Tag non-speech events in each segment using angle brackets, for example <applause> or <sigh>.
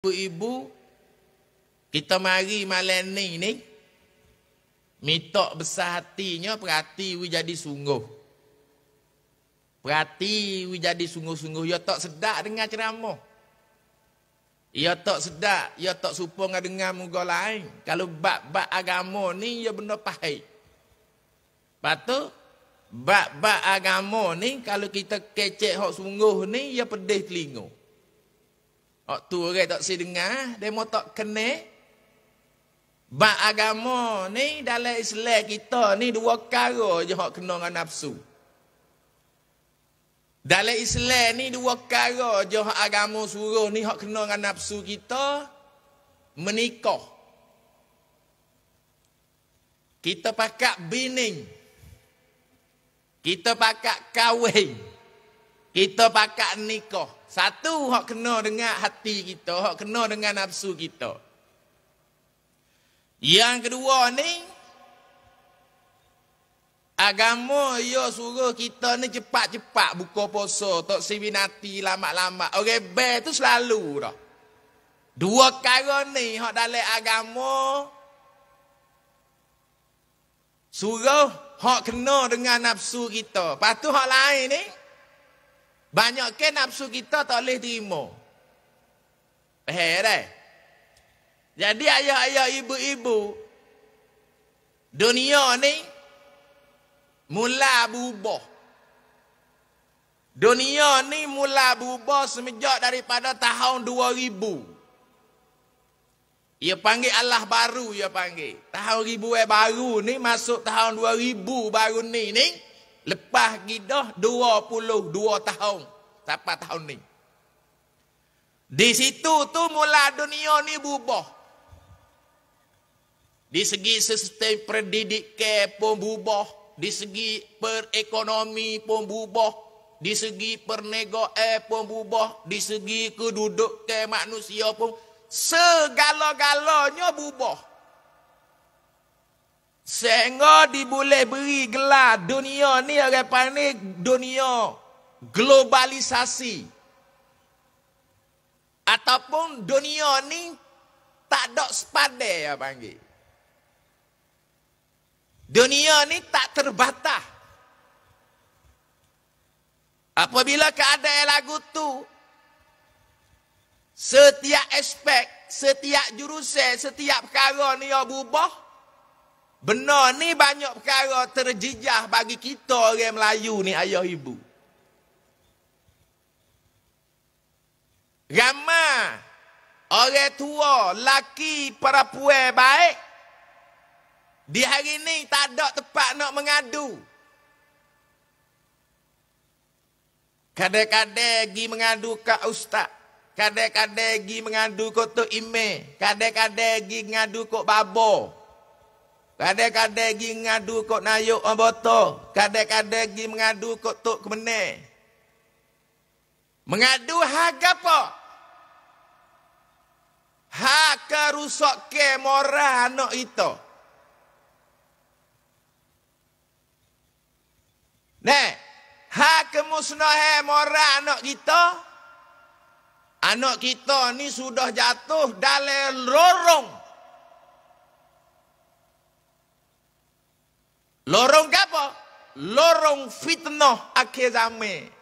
ibu-ibu kita mari malam ni ni minta besar hatinya perhati we jadi sungguh perhati we jadi sungguh-sungguh ya tak sedak dengar ceramah ya tak sedak ya tak supo dengan dengar muga lain kalau bab-bab agama ni ya benda pahit patu bab-bab agama ni kalau kita kecek hok sungguh ni ya pedih telinga Hak tu orang tak si dengar, demo tak kena. Ba agama ni dalam Islam kita ni dua karo je hak kena dengan nafsu. Dalam Islam ni dua karo je hak agama suruh ni hak kena dengan nafsu kita menikah. Kita pakak bini. Kita pakak kahwin. Kita pakak nikah. Satu hak kena dengan hati kita, hak kena dengan nafsu kita. Yang kedua ni agama yo ya suruh kita ni cepat-cepat buka puasa, tak sibinati lama-lama. Orang okay, tu selalu dah. Dua perkara ni hak dalam agama suruh hak kena dengan nafsu kita. Patu hak lain ni eh? Banyak ke nafsu kita tak boleh terima. Faham eh? Jadi ayah-ayah ibu-ibu dunia ni mula berubah. Dunia ni mula berubah semenjak daripada tahun 2000. Ia panggil Allah baru, ia panggil. Tahun ribu yang baru ni masuk tahun 2000 baru ni ni. Lepas gidah 22 tahun. Sampai tahun ni. Di situ tu mula dunia ni bubah. Di segi sistem pendidik pun bubah. Di segi perekonomi pun bubah. Di segi pernegoan eh pun bubah. Di segi kedudukan manusia pun segala-galanya bubah. Sehingga diboleh beri gelar dunia ni orang panggil dunia globalisasi. Ataupun dunia ni tak ada sepade ya panggil. Dunia ni tak terbatas. Apabila keadaan lagu tu setiap aspek, setiap jurusan, setiap perkara ni ya berubah, Benar ni banyak perkara terjejah bagi kita orang Melayu ni ayah ibu. Ramah orang tua, laki, perempuan baik. Di hari ni tak ada tempat nak mengadu. Kadang-kadang pergi mengadu ke ustaz. Kadang-kadang pergi mengadu ke tu imeh. Kadang-kadang pergi mengadu ke babo. Kadai-kadai gi mengadu kok nayuk orang botol. Kadai-kadai gi mengadu kok tuk kemenek. Mengadu hak apa? Hak kerusok ke morah anak itu. Nek, hak kemusnah morah anak kita. Anak kita ni sudah jatuh dalam lorong. Lorong apa? Lorong fitnah akhir zaman.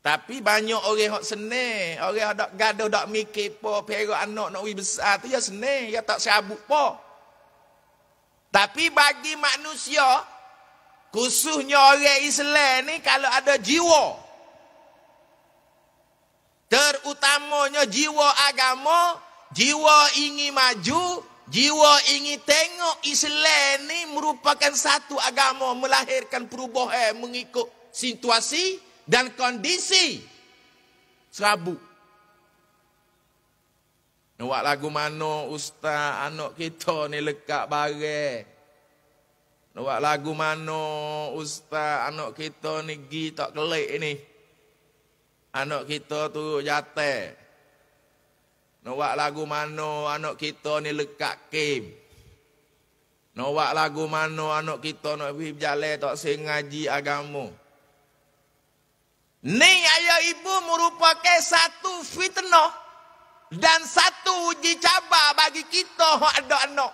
Tapi banyak orang yang senang. Orang yang tak gaduh, tak mikir apa. Perak anak nak pergi besar tu, ya senang. Ya tak sabuk apa. Tapi bagi manusia, khususnya orang Islam ni, kalau ada jiwa. Terutamanya jiwa agama, jiwa ingin maju, Jiwa ingin tengok Islam ni merupakan satu agama melahirkan perubahan eh, mengikut situasi dan kondisi. Serabu. Nak lagu mana ustaz anak kita ni lekat barang. Nak lagu mana ustaz anak kita ni gi tak kelik ini. Anak kita tu jatuh. Nak lagu mana anak kita ni lekat kem. Nak lagu mana anak kita nak pergi berjalan tak sing ngaji agama. Ni ayah ibu merupakan satu fitnah dan satu uji cabar bagi kita hak ada anak.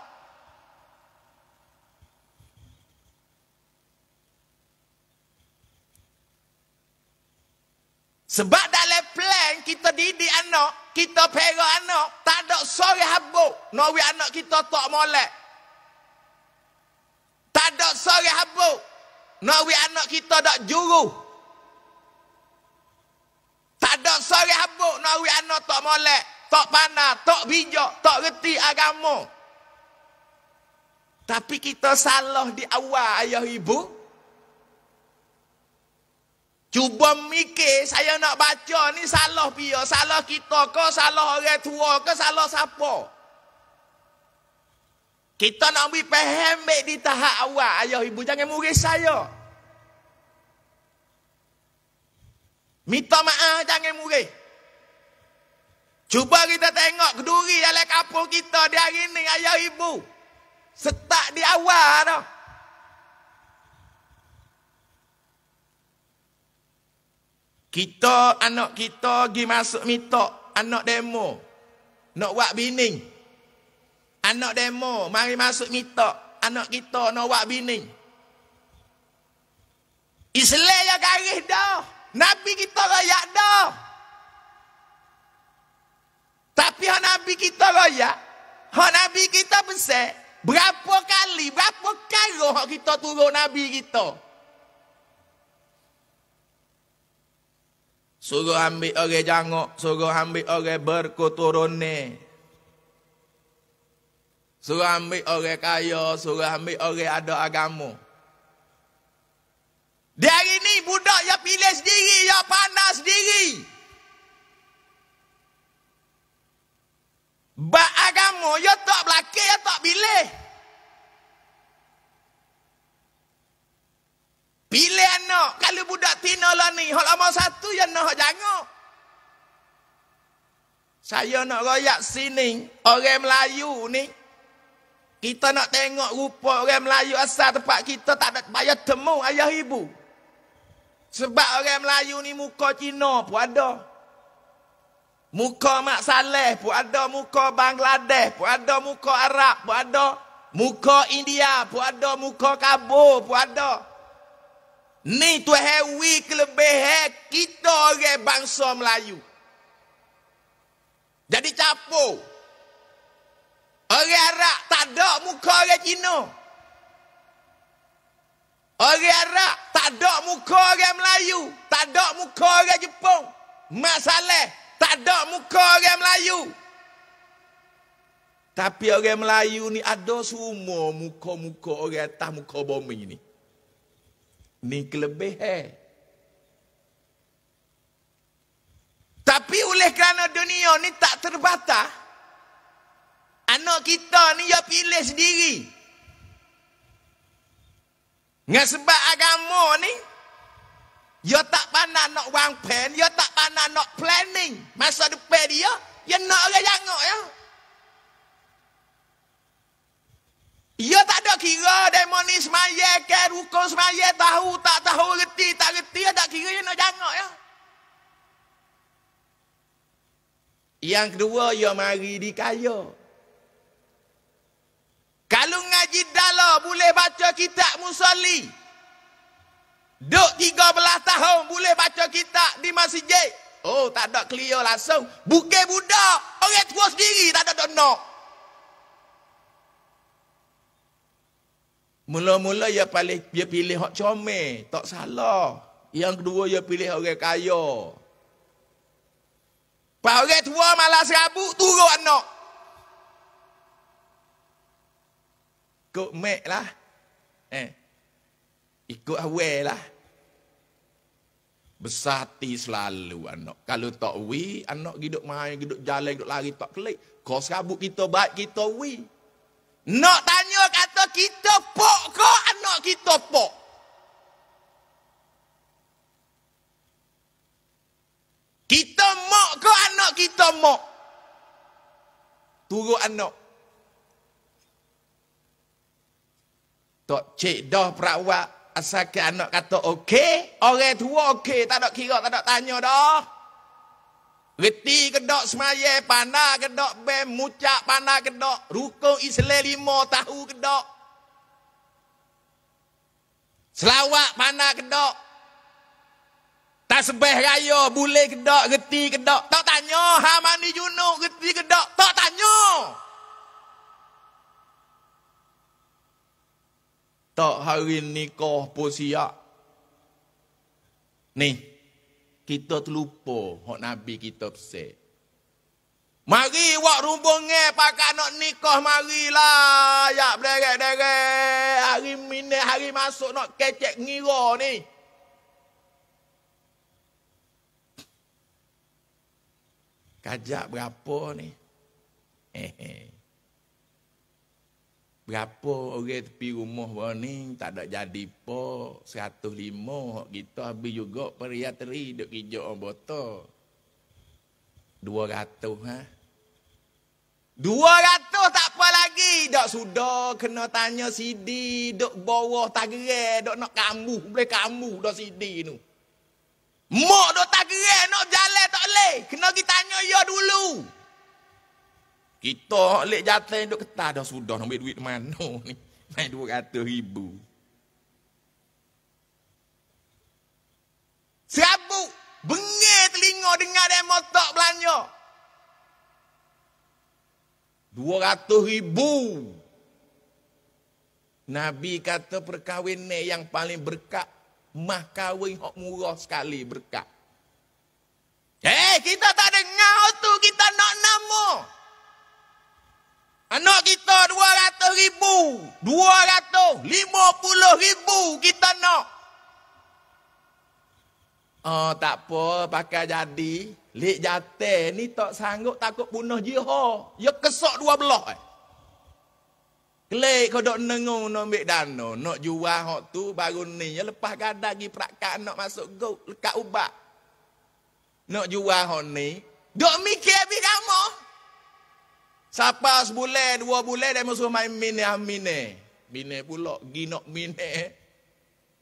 Sebab dalam plan kita didik anak, kita perak anak tak ada sore habuk nawi anak kita tak molek tak ada sore habuk nawi anak kita dak juru tak ada sore habuk nawi anak tak molek tak pandai tak bijak tak reti agama tapi kita salah di awal ayah ibu Cuba mikir saya nak baca ni salah pia, salah kita ke, salah orang tua ke, salah siapa. Kita nak ambil paham baik di tahap awal. Ayah ibu jangan murid saya. Minta maaf jangan murid. Cuba kita tengok keduri dalam kapur kita di hari ini ayah ibu. Setak di awal dah. No? Kita anak kita pergi masuk minta anak demo. Nak buat bining. Anak demo mari masuk minta anak kita nak buat bining. Islam yang garis dah. Nabi kita rakyat dah. Tapi hak Nabi kita rakyat. Hak Nabi kita besar. Berapa kali, berapa kali hak kita turun Nabi kita. Suruh ambil orang jangok, suruh ambil orang berkuturune. Suruh ambil orang kaya, suruh ambil orang ada agama. Di hari ini budak yang pilih sendiri, yang panas sendiri. Bak agama, yang tak belakang, yang tak pilih. Pilih anak. Kalau budak tina lah ni. Hak lama satu yang nak jangan. Saya nak royak sini. Orang Melayu ni. Kita nak tengok rupa orang Melayu asal tempat kita tak ada bayar temu ayah ibu. Sebab orang Melayu ni muka Cina pun ada. Muka Mak Saleh pun ada. Muka Bangladesh pun ada. Muka Arab pun ada. Muka India pun ada. Muka Kabul pun ada. Muka Ni tu hewi kelebihan kita orang bangsa Melayu. Jadi capo. Orang Arab tak ada muka orang Cina. Orang Arab tak ada muka orang Melayu. Tak ada muka orang Jepun. Masalah tak ada muka orang Melayu. Tapi orang Melayu ni ada semua muka-muka orang atas muka bumi ni ni kelebih eh. Tapi oleh kerana dunia ni tak terbatas, anak kita ni ya pilih sendiri. Dengan sebab agama ni, ya tak pandai nak wang plan, ya tak pandai nak planning. Masa depan dia, ya nak orang jangan ya. Eh. Ya tak ada kira demonis maya ke rukun semaya tahu tak tahu reti tak reti ada kira ia nak jangok ya. Yang kedua ia ya mari di kaya. Kalau ngaji dalam boleh baca kitab musalli. Duk 13 tahun boleh baca kitab di masjid. Oh tak ada clear langsung. Bukan budak. Orang tua sendiri tak ada donok. Mula-mula ya paling ia pilih hak comel, tak salah. Yang kedua ia pilih orang kaya. Pak orang tua malah serabut turun anak. Ikut mek lah. Eh. Ikut awe lah. Besati selalu anak. Kalau tak wi, anak hidup main, hidup jalan, hidup lari, tak kelik. Kau serabut kita, baik kita wi. Nak tanya kata kita pok ke anak kita pok? Kita mak ke anak kita mak? Turut anak. tak cik dah perawat. Asalkan anak kata okey. Orang tua okey. Tak nak kira, tak nak tanya dah. Reti kedok semaya, panah kedok bem, mucak panah kedok, rukun islam lima tahu kedok. Selawak panah kedok. Tasbih raya, boleh kedok, reti kedok. Tak tanya, hamani junuk, reti kedok, tak tanya. Tak hari kau pun siap. Nih kita terlupa hak nabi kita pesan. Mari wak rumbung eh pakak nak nikah marilah. Ya berek-berek. Hari minit hari masuk nak kecek ngira ni. Kajak berapa ni? Hehehe berapa orang tepi rumah ni tak ada jadi po 105 hok kita habis juga periateri duk kerja orang botol 200 ha 200 tak apa lagi dak sudah kena tanya sidi duk bawah tagerai duk nak kambuh boleh kambuh dak sidi tu mak duk tagerai nak jalan tak boleh kena pergi tanya ya dulu kita lek jatuh duk ketah dah sudah nak ambil duit mana ni. <laughs> Main 200 ribu. Serabu. Bengar telinga dengar dia motok belanja. 200 ribu. Nabi kata perkahwinan yang paling berkat. Mah kahwin yang murah sekali berkat. Eh, hey, kita tak dengar tu. Kita nak nama. Nama. Anak kita 200 ribu. 250 ribu kita nak. Oh, tak apa, pakai jadi. Lik jatuh ni tak sanggup takut bunuh jiho. Ya kesok dua belok. Eh. Klik kau dok nengok nak ambil dana. Nak jual hak tu baru ni. Ya lepas kadang lagi perakkan nak masuk go. Lekat ubat. Nak jual hak ni. Dok mikir habis kamu. Siapa sebulan, dua bulan dia mesti main mini amine. Ah, Bine pula, ginok mine.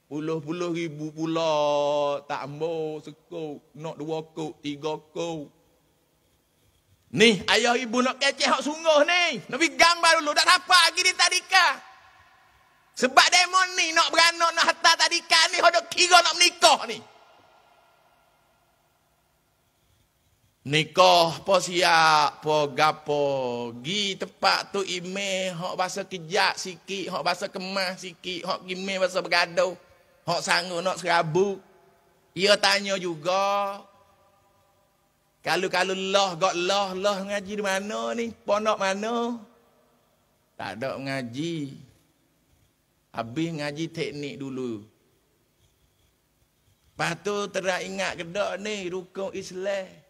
Puluh-puluh ribu pula, tak ambo sekok, nak dua kok, tiga kok. Ni, ayah ibu nak kecek hak sungguh ni. Nabi gambar dulu, tak apa lagi di tadika. Sebab demon ni nak beranak, nak hantar tadika ni, hodok kira nak menikah ni. Nikah apa siap, apa gapo. Gi tempat tu ime, hok basa kejak sikit, hok basa kemah sikit, hok gime basa bergaduh. Hok sanggup nak serabu Ia tanya juga. Kalau-kalau loh, got loh, loh ngaji di mana ni? Ponok mana? Tak ada ngaji. Habis ngaji teknik dulu. Lepas tu terak ingat ni, rukun Islam.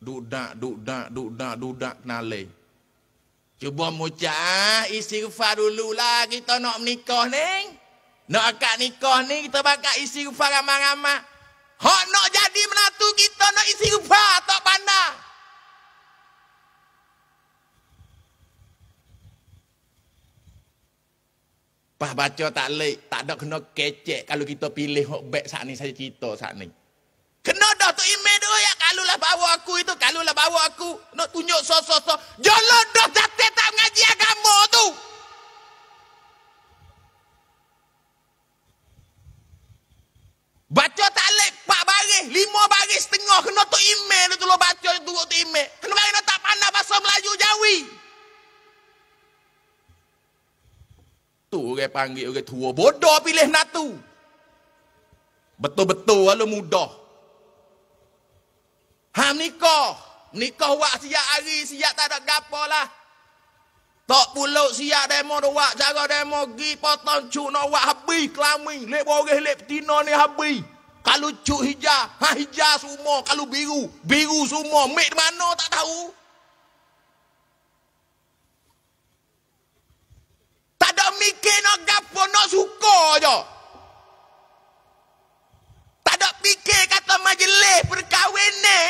Dudak, dudak, dudak, dudak duk dak duk dak nale cuba mucah istighfar lah. kita nak menikah ni nak akad nikah ni kita bakal istighfar ramai-ramai hok nak jadi menantu kita nak isi istighfar tak pandai Pah baca tak leh, tak ada kena kecek kalau kita pilih hok baik saat ni saya cerita saat ni. Kena dah tu email kalulah bawa aku itu, kalulah bawa aku nak tunjuk sosok-sosok. Jolok dah datang tak mengaji agama tu. Baca tak lep, empat baris, lima bagi setengah. Kena tu email tu lo baca tu tu email. Kena baris tak pandai bahasa Melayu Jawi. Tu orang panggil orang tua bodoh pilih natu. Betul-betul kalau mudah. Ham nikah. Nikah wak siap hari, siap tak ada gapo lah. Tak pulut siap demo tu wak, cara demo gi potong cuk nak wak habis kelami. Lep boleh lep tina ni habis. Kalau cu hijau, ha hijau semua. Kalau biru, biru semua. Mek mana tak tahu. Tak ada mikir nak gapo, nak suka je fikir kata majlis perkahwin ni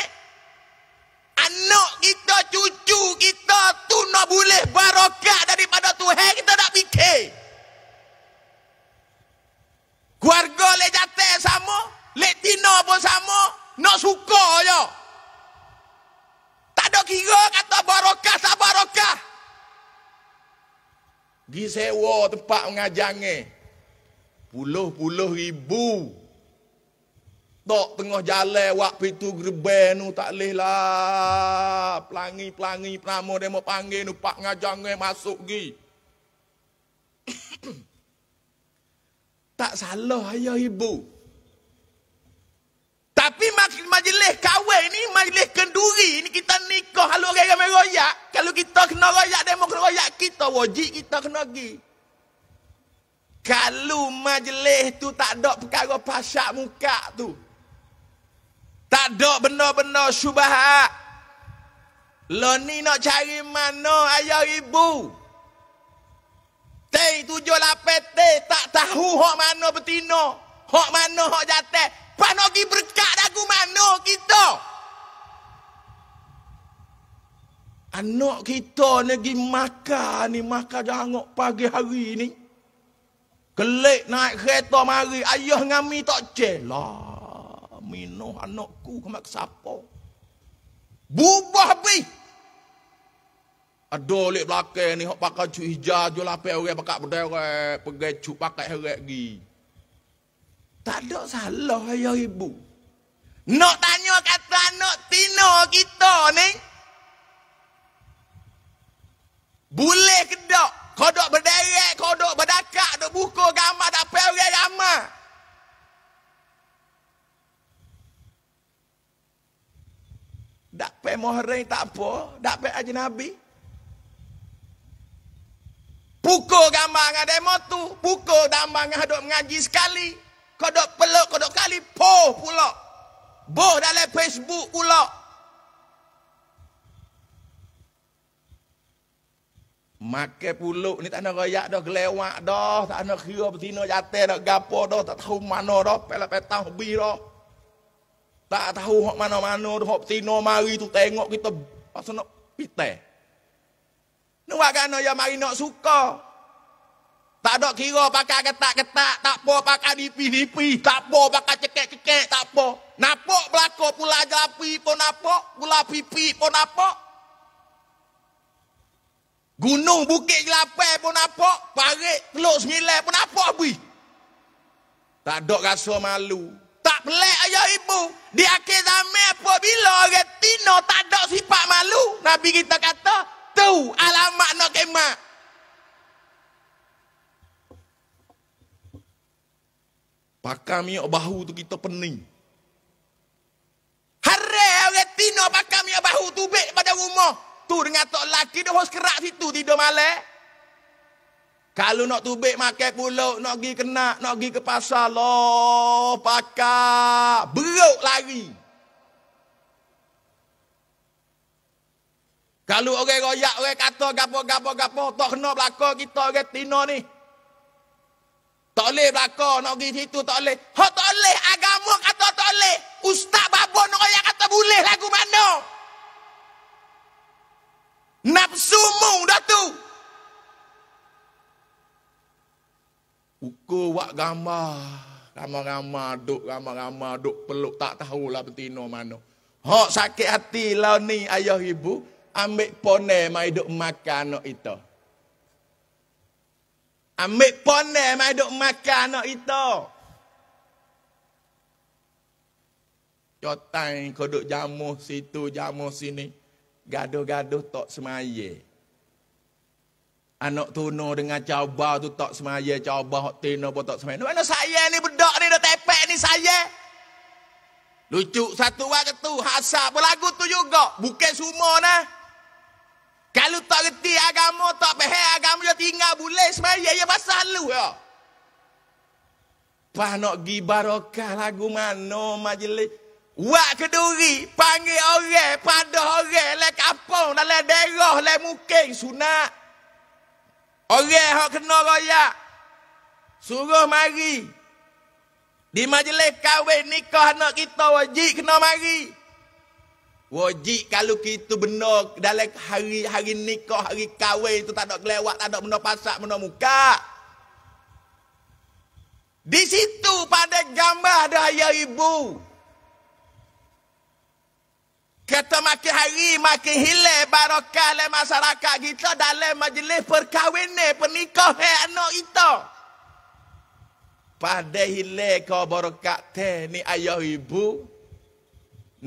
anak kita cucu kita tu nak boleh barokah daripada Tuhan kita nak fikir keluarga le jatuh sama le tina pun sama nak suka je tak ada kira kata barokah tak barokah di sewa tempat mengajangnya puluh-puluh ribu Tok tengah jalan waktu itu gerbe nu tak leh lah. Pelangi-pelangi pernama dia mau panggil nu pak ngajangai masuk gi. tak salah ayah ibu. Tapi majlis kahwin ni majlis kenduri ni kita nikah kalau orang ramai royak. Kalau kita kena royak dia mau kena royak kita wajib kita kena gi. Kalau majlis tu tak ada perkara pasak muka tu. Tak ada benda-benda syubahat. Lo ni nak cari mana ayah ibu. Teh tujuh lapet teh, Tak tahu hak mana betina. Hak mana hak jatah. Pas nak pergi berkat aku mana kita. Anak kita ni pergi makan ni. Makan jangok pagi hari ni. Kelik naik kereta mari. Ayah ngami tak celah minuh anakku kemak sapo, Bubah bi. Ada lek belakang ni hok pakai cu hijau jo lape orang pakai bedai pegai cu pakai heret gi. Tak ada salah ayo ibu. Nak tanya kata anak tino kita ni. Boleh ke tak? Kau dok berderet, berdakak, dok buka gambar tak payah orang ramai. pek muhrim tak apa, tak pek aja nabi. Pukul gambar dengan demo tu, pukul gambar dengan hadok mengaji sekali. Kodok peluk, kodok kali, poh pula. Boh dalam Facebook pula. Maka puluk ni tak nak rayak dah, gelewak dah, tak nak kira betina jatuh, nak gapo dah, tak tahu mana dah, pelak petang bih dah. Tak tahu hok mana-mana, hok tino mari tu tengok kita pasal nak pite. Nuak kan ya mari nak suka. Tak ada kira pakai ketak-ketak, tak apa pakai dipi-dipi, tak apa pakai cekek-cekek, tak apa. Napok belako pula jelapi pun napok, pula pipi pun napok. Gunung bukit jelapai pun napok, parit teluk sembilan pun napok abis. Tak ada rasa malu pelik ayo ibu. Di akhir zaman apabila orang tino tak ada sifat malu, Nabi kita kata, tu alamat nak kemak. Pakai minyak bahu tu kita pening. Hari orang tino pakai minyak bahu tu baik pada rumah. Tu dengan tok laki dah harus kerak situ tidur malam. Kalau nak tubik makan pulau, nak pergi kena, nak pergi ke pasar, lo, pakak, beruk lari. Kalau orang royak, orang kata gapo gapo gapo tak kena belaka kita orang Tino ni. Tak boleh belaka, nak pergi situ tak boleh. Ha tak boleh, agama kata tak boleh. Ustaz babon, nak royak kata boleh lagu mana? Nafsu mu dah tu. Buka wak gambar. Ramah-ramah duk, ramah-ramah duk peluk. Tak tahulah betina mana. Hak sakit hati lah ni ayah ibu. Ambil pone mai duk makan anak itu. Ambil pone mai duk makan anak itu. Jotain kau duk jamuh situ, jamuh sini. Gaduh-gaduh tak semayah. Anak tuno dengan coba tu tak semaya. Coba hak tino pun tak semaya. Mana saya ni bedak ni dah tepek ni saya. Lucu satu waktu. Hasap pun lagu tu juga. Bukan semua nah. Kalau tak reti agama, tak pehek agama, dia tinggal boleh semaya. Ya pasal lu ya. Pah nak pergi barokah lagu mana majlis. Wak keduri, panggil orang, pada orang, lek kapong, lek derah, lek mukeng, sunat. Orang yang kena royak. Suruh mari. Di majlis kahwin nikah anak kita wajib kena mari. Wajib kalau kita benar dalam hari-hari nikah, hari kahwin itu tak ada kelewat, tak ada benda pasak, benda muka. Di situ pada gambar ada ayah ibu. Kata makin hari makin hilang barokah le masyarakat kita dalam majlis perkahwinan pernikah he anak kita. Pada hilang kau barokah teh ni ayah ibu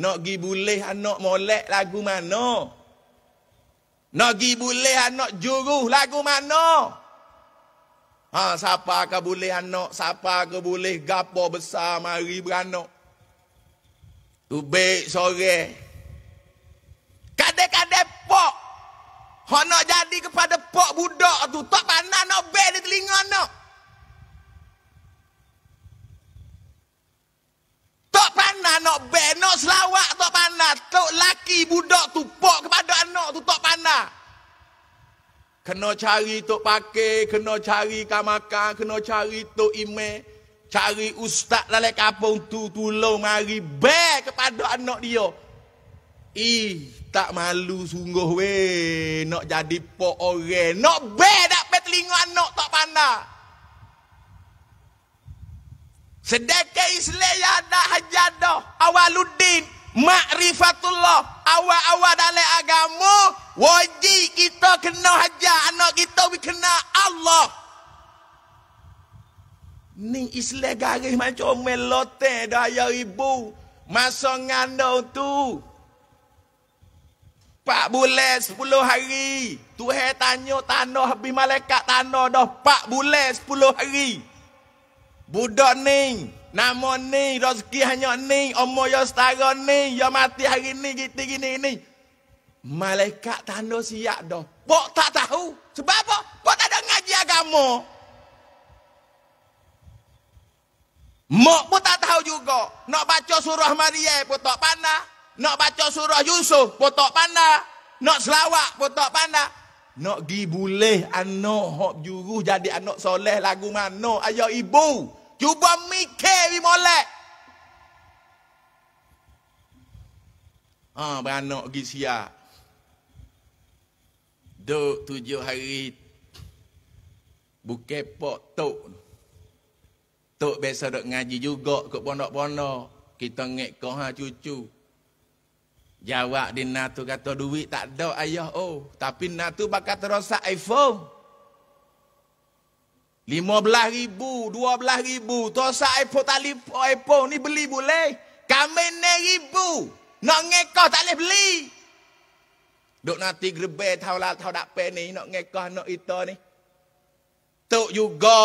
nak gi boleh anak molek lagu mana? Nak gi boleh anak juruh lagu mana? Ha siapa ke boleh anak, siapa ke boleh gapo besar mari beranak. Tu baik sore. Kadang-kadang pok. Hak nak jadi kepada pok budak tu. Tak pandang nak bel di telinga nak. Tak pandang nak bel. Nak selawak tak pandang. Tok laki budak tu pok kepada anak tu tak pandang. Kena cari tok pakai. Kena cari kamakan. Kena cari tok imej. Cari ustaz lalai kapung tu. Tolong mari bel kepada anak dia. Ih, tak malu sungguh weh nak jadi pok orang nak be dak pe telinga anak tak pandai sedekah islam ya dah hajadah awaluddin makrifatullah awal-awal dalam agama wajib kita kena hajar anak kita we kena Allah ni islam garis macam melote dah ayah ibu masa ngandung tu Pak bulan sepuluh hari. Tuhan tanya tanah habis malaikat tanah dah. Pak bulan sepuluh hari. Budak ni. Nama ni. Rezeki hanya ni. Umur yang setara ni. Yang mati hari ni. Gitu gini ni. Malaikat tanah siap dah. Pak tak tahu. Sebab apa? Pak tak ada ngaji agama. Mok pun tak tahu juga. Nak baca surah Maria pun tak pandai. Nak baca surah Yusuf, potok pandai. Nak selawak, potok pandai. Nak gi boleh anak hok juru jadi anak soleh lagu mana ayo ibu. Cuba mikir di molek. Ha beranak gi siap. Duk tujuh hari buke pok tok. Tok biasa dok ngaji juga ke pondok-pondok. Kita ngek ke ha cucu. Jawab di natu kata duit tak ada ayah oh. Tapi natu bakal terosak iPhone. belah ribu, dua belah ribu. Terosak iPhone tak iPhone ni beli boleh. Kami ni ribu. Nak ngekoh tak boleh beli. Duk nanti gerbe tau lah tau tak pay ni. Nak ngekoh nak itu ni. Tuk juga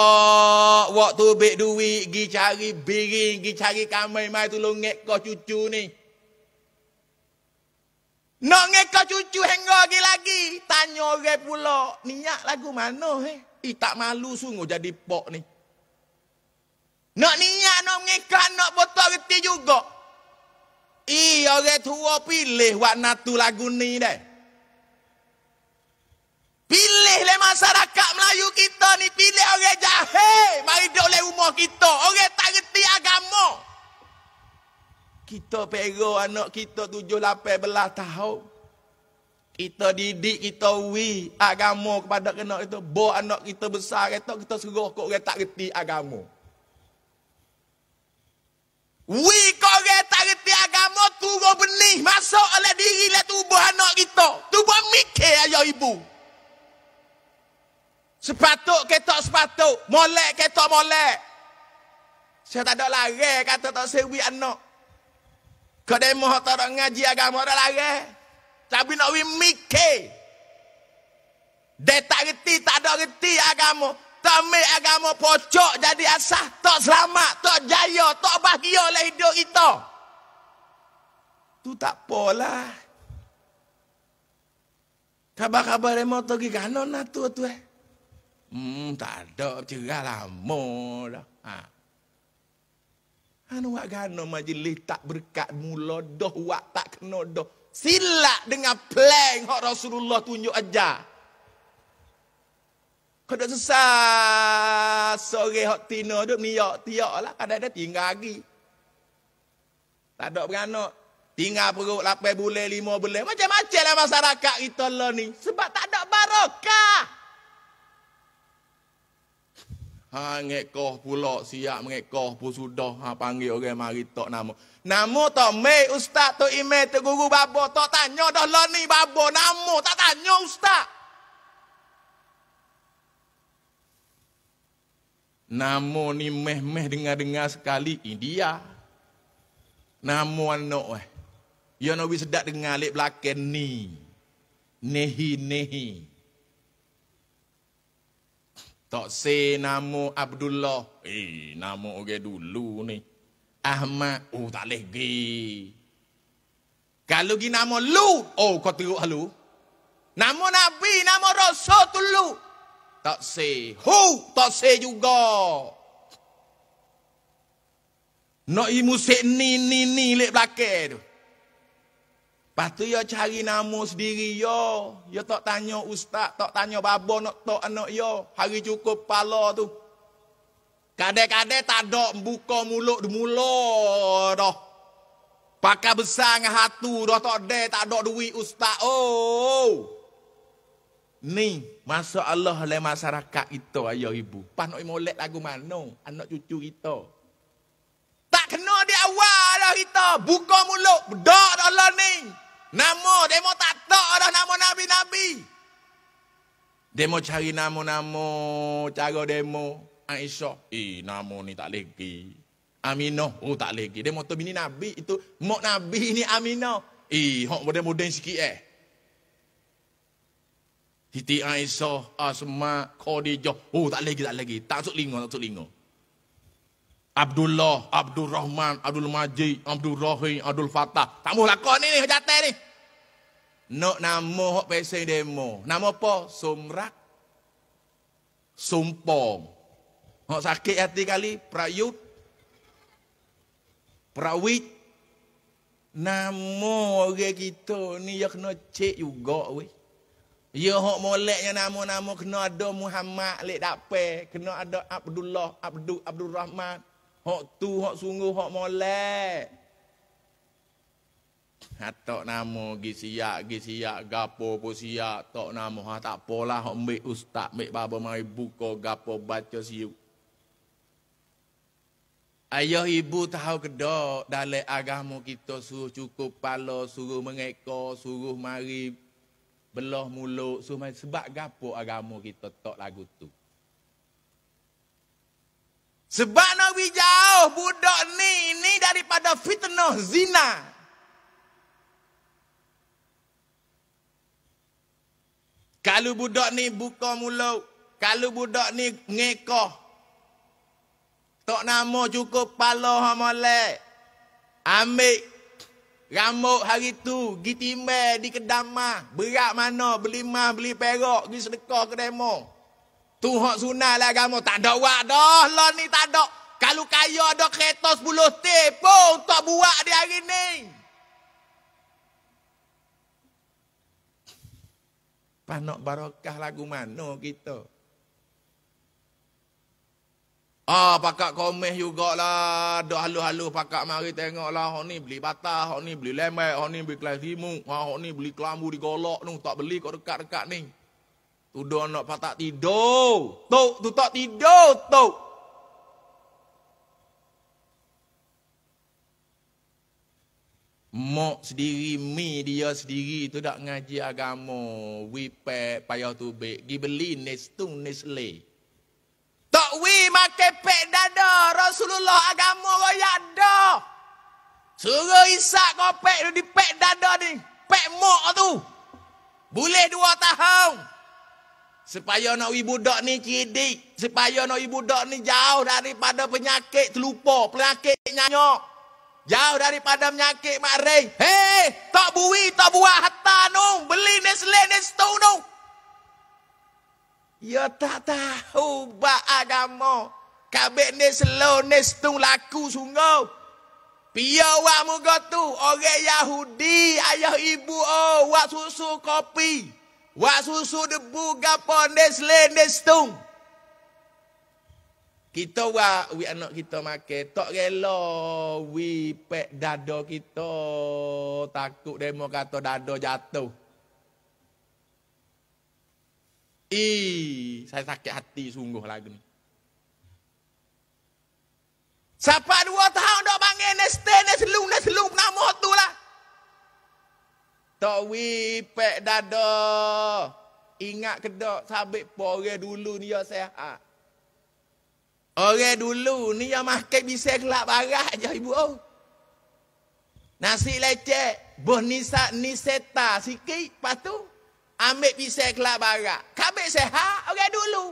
waktu bik duit. Gi cari biring, gi cari kami mai tolong ngekoh cucu ni. Nak ngeka cucu hingga lagi-lagi. Tanya orang pula. Niat lagu mana? Eh? I tak malu sungguh jadi pok ni. Nak niat nak ngeka nak botol reti juga. I orang tua pilih buat natu lagu ni dah. Pilih le masyarakat Melayu kita ni. Pilih orang jahil. Mari duduk le rumah kita. Orang tak reti agama. Kita pego anak kita tujuh lapan belah tahun. Kita didik, kita wi agama kepada kena itu. Buat anak kita besar, kita, kita suruh kok tak reti agama. Wi kok kita tak reti agama, turun benih masuk oleh diri, oleh tubuh anak kita. Tubuh mikir ayah ibu. Sepatuk ketok sepatuk. Molek ketok molek. Saya tak ada lari kata tak sewi anak. Kademo tak nak ngaji agama dah lagi. Tapi nak we mikir. Dia tak reti, tak ada reti agama. Tamik agama pocok jadi asah. Tak selamat, tak jaya, tak bahagia oleh hidup kita. Tu tak apalah. Khabar-khabar dia mau pergi kanan lah tu eh. Hmm, tak ada cerah lah. dah. Ha. Anu wak gano majlis tak berkat mula doh wak tak kena doh. Silak dengan plan hak Rasulullah tunjuk aja. Kada sesat sore hak tina duk niak tiak lah kada tinggal lagi. Tak ada beranak. Tinggal perut lapai bulan lima bulan. Macam-macam lah masyarakat kita lah ni. Sebab tak ada barakah. Ha ngekoh pula siap ngekoh pun sudah ha panggil orang mari tok nama. Nama tok mai ustaz tok ime tok guru babo tok tanya dah lah ni babo nama tak tanya ustaz. Nama ni meh-meh dengar-dengar sekali India. Nama anak eh. Ya nak sedak dengar lek belakang ni. Nehi nehi. Tak si nama Abdullah. Eh, nama orang okay dulu ni. Ahmad. Oh, tak boleh pergi. Kalau pergi nama Lu. Oh, kau teruk halu. Nama Nabi, nama Rasul tu Lu. Tak si. Hu, tak si juga. Nak imu si ni, ni, ni, lep belakang tu. Lepas tu ya cari nama sendiri yo, yo tak tanya ustaz, tak tanya babo nak tok anak yo, Hari cukup pala tu. Kadang-kadang tak ada buka mulut di mulut dah. Pakai besar dengan hatu dah tak ada, tak ada duit ustaz. Oh. Ni masa Allah le masyarakat kita ayah ibu. Pas nak molek lagu mana anak cucu kita. Tak kena di awal lah kita. Buka mulut. Bedak dah Allah ni. Nama demo tak tak dah nama nabi-nabi. Demo cari nama-nama cara demo Aisyah. Eh nama ni tak lagi. Aminah. Oh tak lagi. Demo tu bini nabi itu mak nabi ni Aminah. Eh hok boleh moden sikit eh. Siti Aisyah, Asma, Khadijah. Oh tak lagi tak lagi. Tak masuk lingkup, tak masuk lingkup. Abdullah, Abdul Rahman, Abdul Majid, Abdul Rahim, Abdul Fatah. Tak mahu lakon ni, hajatan ni. Nak nama hok pesen demo. Nama apa? Sumrak. Sumpong. Hok sakit hati kali, Prayut. Prawit. Nama orang kita ni, ya kena cek juga weh. Ya hok moleknya nama-nama kena ada Muhammad lek dapet pe, kena ada Abdullah, Abdul Abdul Rahman, Hak tu, hak sungguh, hak molek. Ha tak nama gi siak gi siak gapo pun siak tak nama ha tak apalah hok ambil ustaz ambil baba mari buka gapo baca siuk Ayah ibu tahu kedok dalam agama kita suruh cukup pala suruh mengekor suruh mari belah mulut suruh mari. sebab gapo agama kita tak lagu tu sebab Nabi jauh budak ni ni daripada fitnah zina. Kalau budak ni buka mulut, kalau budak ni ngekoh, tak nama cukup pala hamalek. Ambil rambut hari tu, gitimbe di kedama, berak mana, beli mah, beli perak, gi sedekah ke demo. Tu hak sunah lah agama. Tak ada wak dah. Lah ni tak ada. Kalau kaya ada kereta 10 tepung. Tak buat dia hari ni. Panok barokah lagu mana kita? Ah, pakak komeh jugalah. Dah halu-halu pakak mari tengoklah. Hak ni beli batah, hak ni beli lembek, hak ni beli kelas limu. Hak ni beli kelambu di golok tu. Tak beli kok dekat-dekat ni. Tuduh anak patak tidur. Tuk, tu tak tidur, tuk. Mok sendiri, mi dia sendiri tu tak ngaji agama. Wipek, payah tubik. Gibeli, nestung, nesle. Tak wi make pek dada Rasulullah agama royak ada. Suruh isak kau pek di pek dada ni. Pek mok tu. Boleh dua tahun supaya anak ibu dok ni cidik supaya anak ibu dok ni jauh daripada penyakit terlupa penyakit nyanyo jauh daripada penyakit makrei hei tak bui tak buat hatta nu beli nestle nestu nu ya tak tahu ba agama kabeh nestle nestu laku sungguh Pia awak muka tu, orang Yahudi, ayah ibu oh, oh, susu kopi. Wa susu debu gapo Nestle tung. Kita wa wi anak kita make tok gelo, wi pek dada kita takut demo kata dada jatuh. I saya sakit hati sungguh lagu ni. Sapa dua tahun dok panggil Nestle Nestung Nestung nama tu lah. Tak wipek dada. Ingat ke tak sabit pa orang dulu ni yang sehat. Ah. Orang dulu ni yang makan bisa gelap barat je ibu. Oh. Nasi lecek. Boh nisa, niseta sikit. Lepas tu ambil bisa gelap barat. Kabit sehat orang dulu.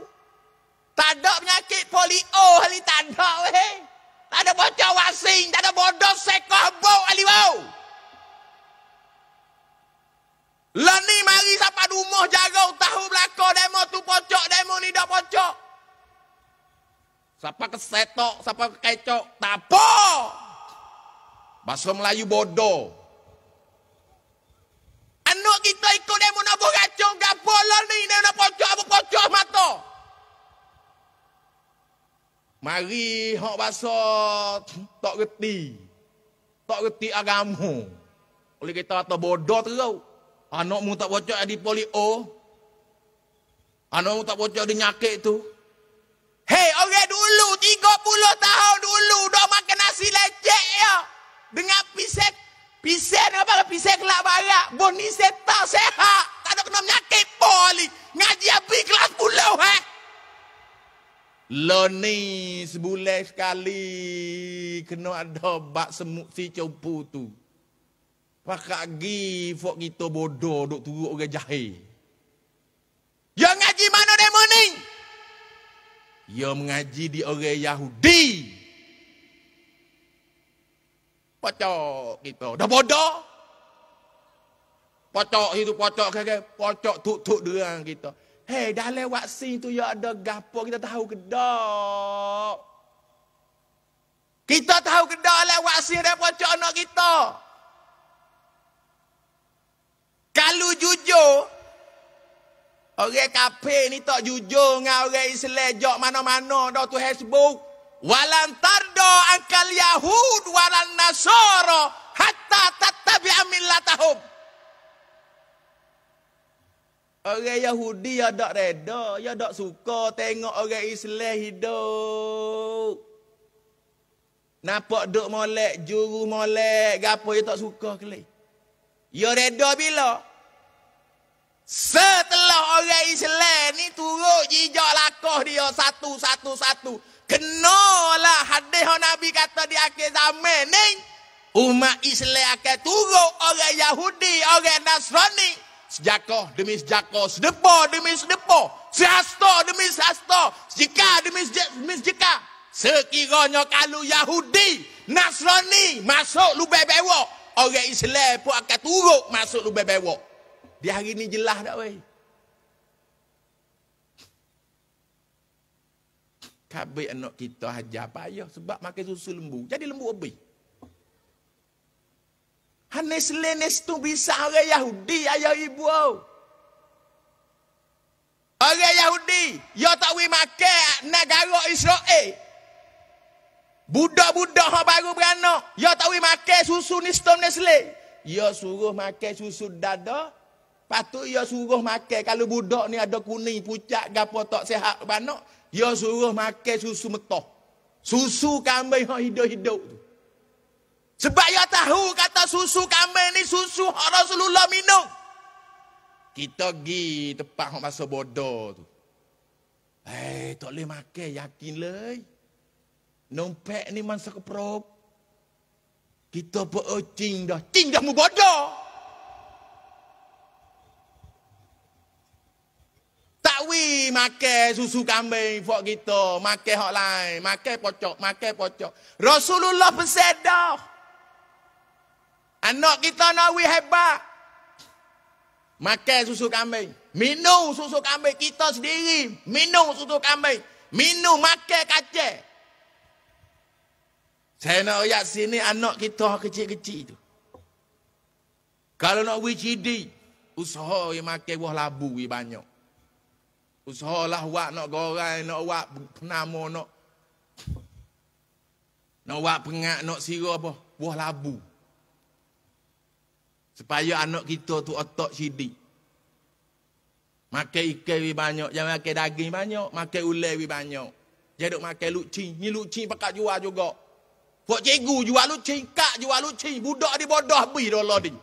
Tak ada penyakit polio hari tak ada Tak ada bocah wasing. Tak ada bodoh sekoh bau hari bau. Wow. Lani mari sampai rumah jaga tahu belaka demo tu pocok demo ni dak pocok. Sapa kesetok, sapa kecok, tapo. Bahasa Melayu bodoh. Anu kita ikut demo nak buat racun, gapo lani ni nak pocok apa pocok mata. Mari hok bahasa tak reti. Tak reti agama. Oleh kita atau bodoh teruk. Anakmu tak baca di polio. Anakmu tak baca di nyakit tu. Hei, orang dulu, 30 tahun dulu, dah makan nasi lecek ya. Dengan pisek, pisek apa lah, pisek kelak barak. Boh ni setah sehat. Tak ada kena menyakit poli. Ngaji api kelas puluh, he. Eh. Lo ni sebulan sekali kena ada bak semut si cupu tu. Pakak gi fok kita bodoh duk turuk orang jahil. Dia ngaji mana dia muni? Dia mengaji di orang Yahudi. Pocok kita. Dah bodoh. Pocok itu pocok. Kaya, pocok tutup dia kita. Hei, dah lewat sin tu ya ada gapo kita tahu ke Kita tahu ke dah lewat sin dia pocok anak Kita. Kalau jujur, orang kape ni tak jujur dengan orang Islam jok mana-mana dah tu Facebook. Walan tardo angkal Yahud walan Nasoro hatta tatabi amillatahum. Orang Yahudi ya dak reda, ya dak suka tengok orang Islam hidup. Nampak duk molek, juru molek, gapo ya tak suka kali. Ya reda bila? Setelah orang Islam ni turut jijak lakoh dia satu-satu-satu. Kenalah hadis Nabi kata di akhir zaman ni. Umat Islam akan turut orang Yahudi, orang Nasrani. Sejakoh demi sejakoh, sedepo demi sedepo. Sehasta demi sehasta, sejika demi sejika. Sekiranya kalau Yahudi, Nasrani masuk lubai bewok. Orang Islam pun akan turut masuk lubai bewok. Di hari ni jelas dah wei. Kabe anak kita hajar payah sebab makan susu lembu. Jadi lembu obi. Hanes lenes tu bisa orang Yahudi ayah ibu. Orang Yahudi, yo ya tak wei makan negara Israel. Budak-budak yang baru beranak. Ya tak boleh makan susu ni stom ni selik. Ya suruh makan susu dadah. Patut ia ya suruh makan. Kalau budak ni ada kuning, pucat, gapo tak sehat banyak. Ia suruh makan susu metoh. Susu kambing yang hidup-hidup tu. Sebab ia ya tahu kata susu kambing ni susu yang Rasulullah minum. Kita pergi tempat yang masa bodoh tu. hei eh, tak boleh makan. Yakin lah. Nompak ni masa keprop. Kita berucing oh, dah. Cing dah mu bodoh. kawi make susu kambing fok kita make hok lain make pocok make pocok Rasulullah pesedah anak kita nak nawi hebat make susu kambing minum susu kambing kita sendiri minum susu kambing minum make kace saya nak ayat sini anak kita kecil-kecil tu kalau nak wicidi usaha yang make buah labu yang banyak Usahalah wak nak gorai, nak wak penama, nak nak wak pengak, nak sirah apa, buah labu. Supaya anak kita tu otak sidik. Makai ikan lebih banyak, jangan makai daging banyak, makai ular lebih banyak. Jangan duk makan lucing, ni luci pakai jual juga. Buat cikgu jual luci, kak jual luci, budak di bodoh beri dolar dia.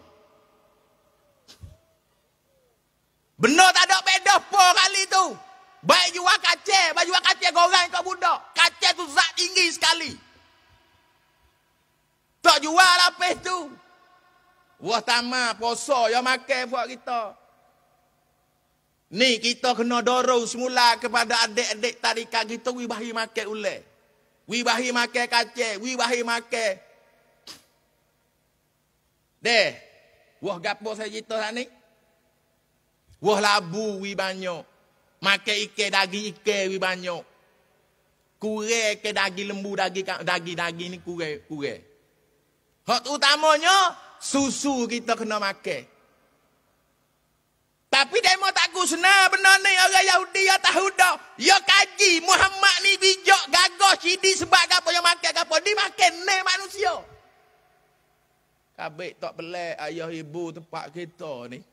Benar tak ada beda apa kali tu. Baik jual kace, baik jual kacil goreng kau budak. Kace tu zat tinggi sekali. Tak jual lapis tu. Wah tamah, poso, yang makan buat kita. Ni kita kena dorong semula kepada adik-adik tarikan kita. Wih bahi makan ulang. Wih bahi makan kacil, wih bahi makan. Deh, wah gapo saya cerita sana ni. Wah labu wi banyo. Make ike daging ike wi banyo. Kure ke daging lembu daging daging daging ni kure kure. Hot utamanya susu kita kena make. Tapi demo tak kusna benar ni orang Yahudi ya tahu dah. Ya kaji Muhammad ni bijak gagah sidi sebab apa yang makan apa dimakan ni manusia. Kabeh tak belak ayah ibu tempat kita ni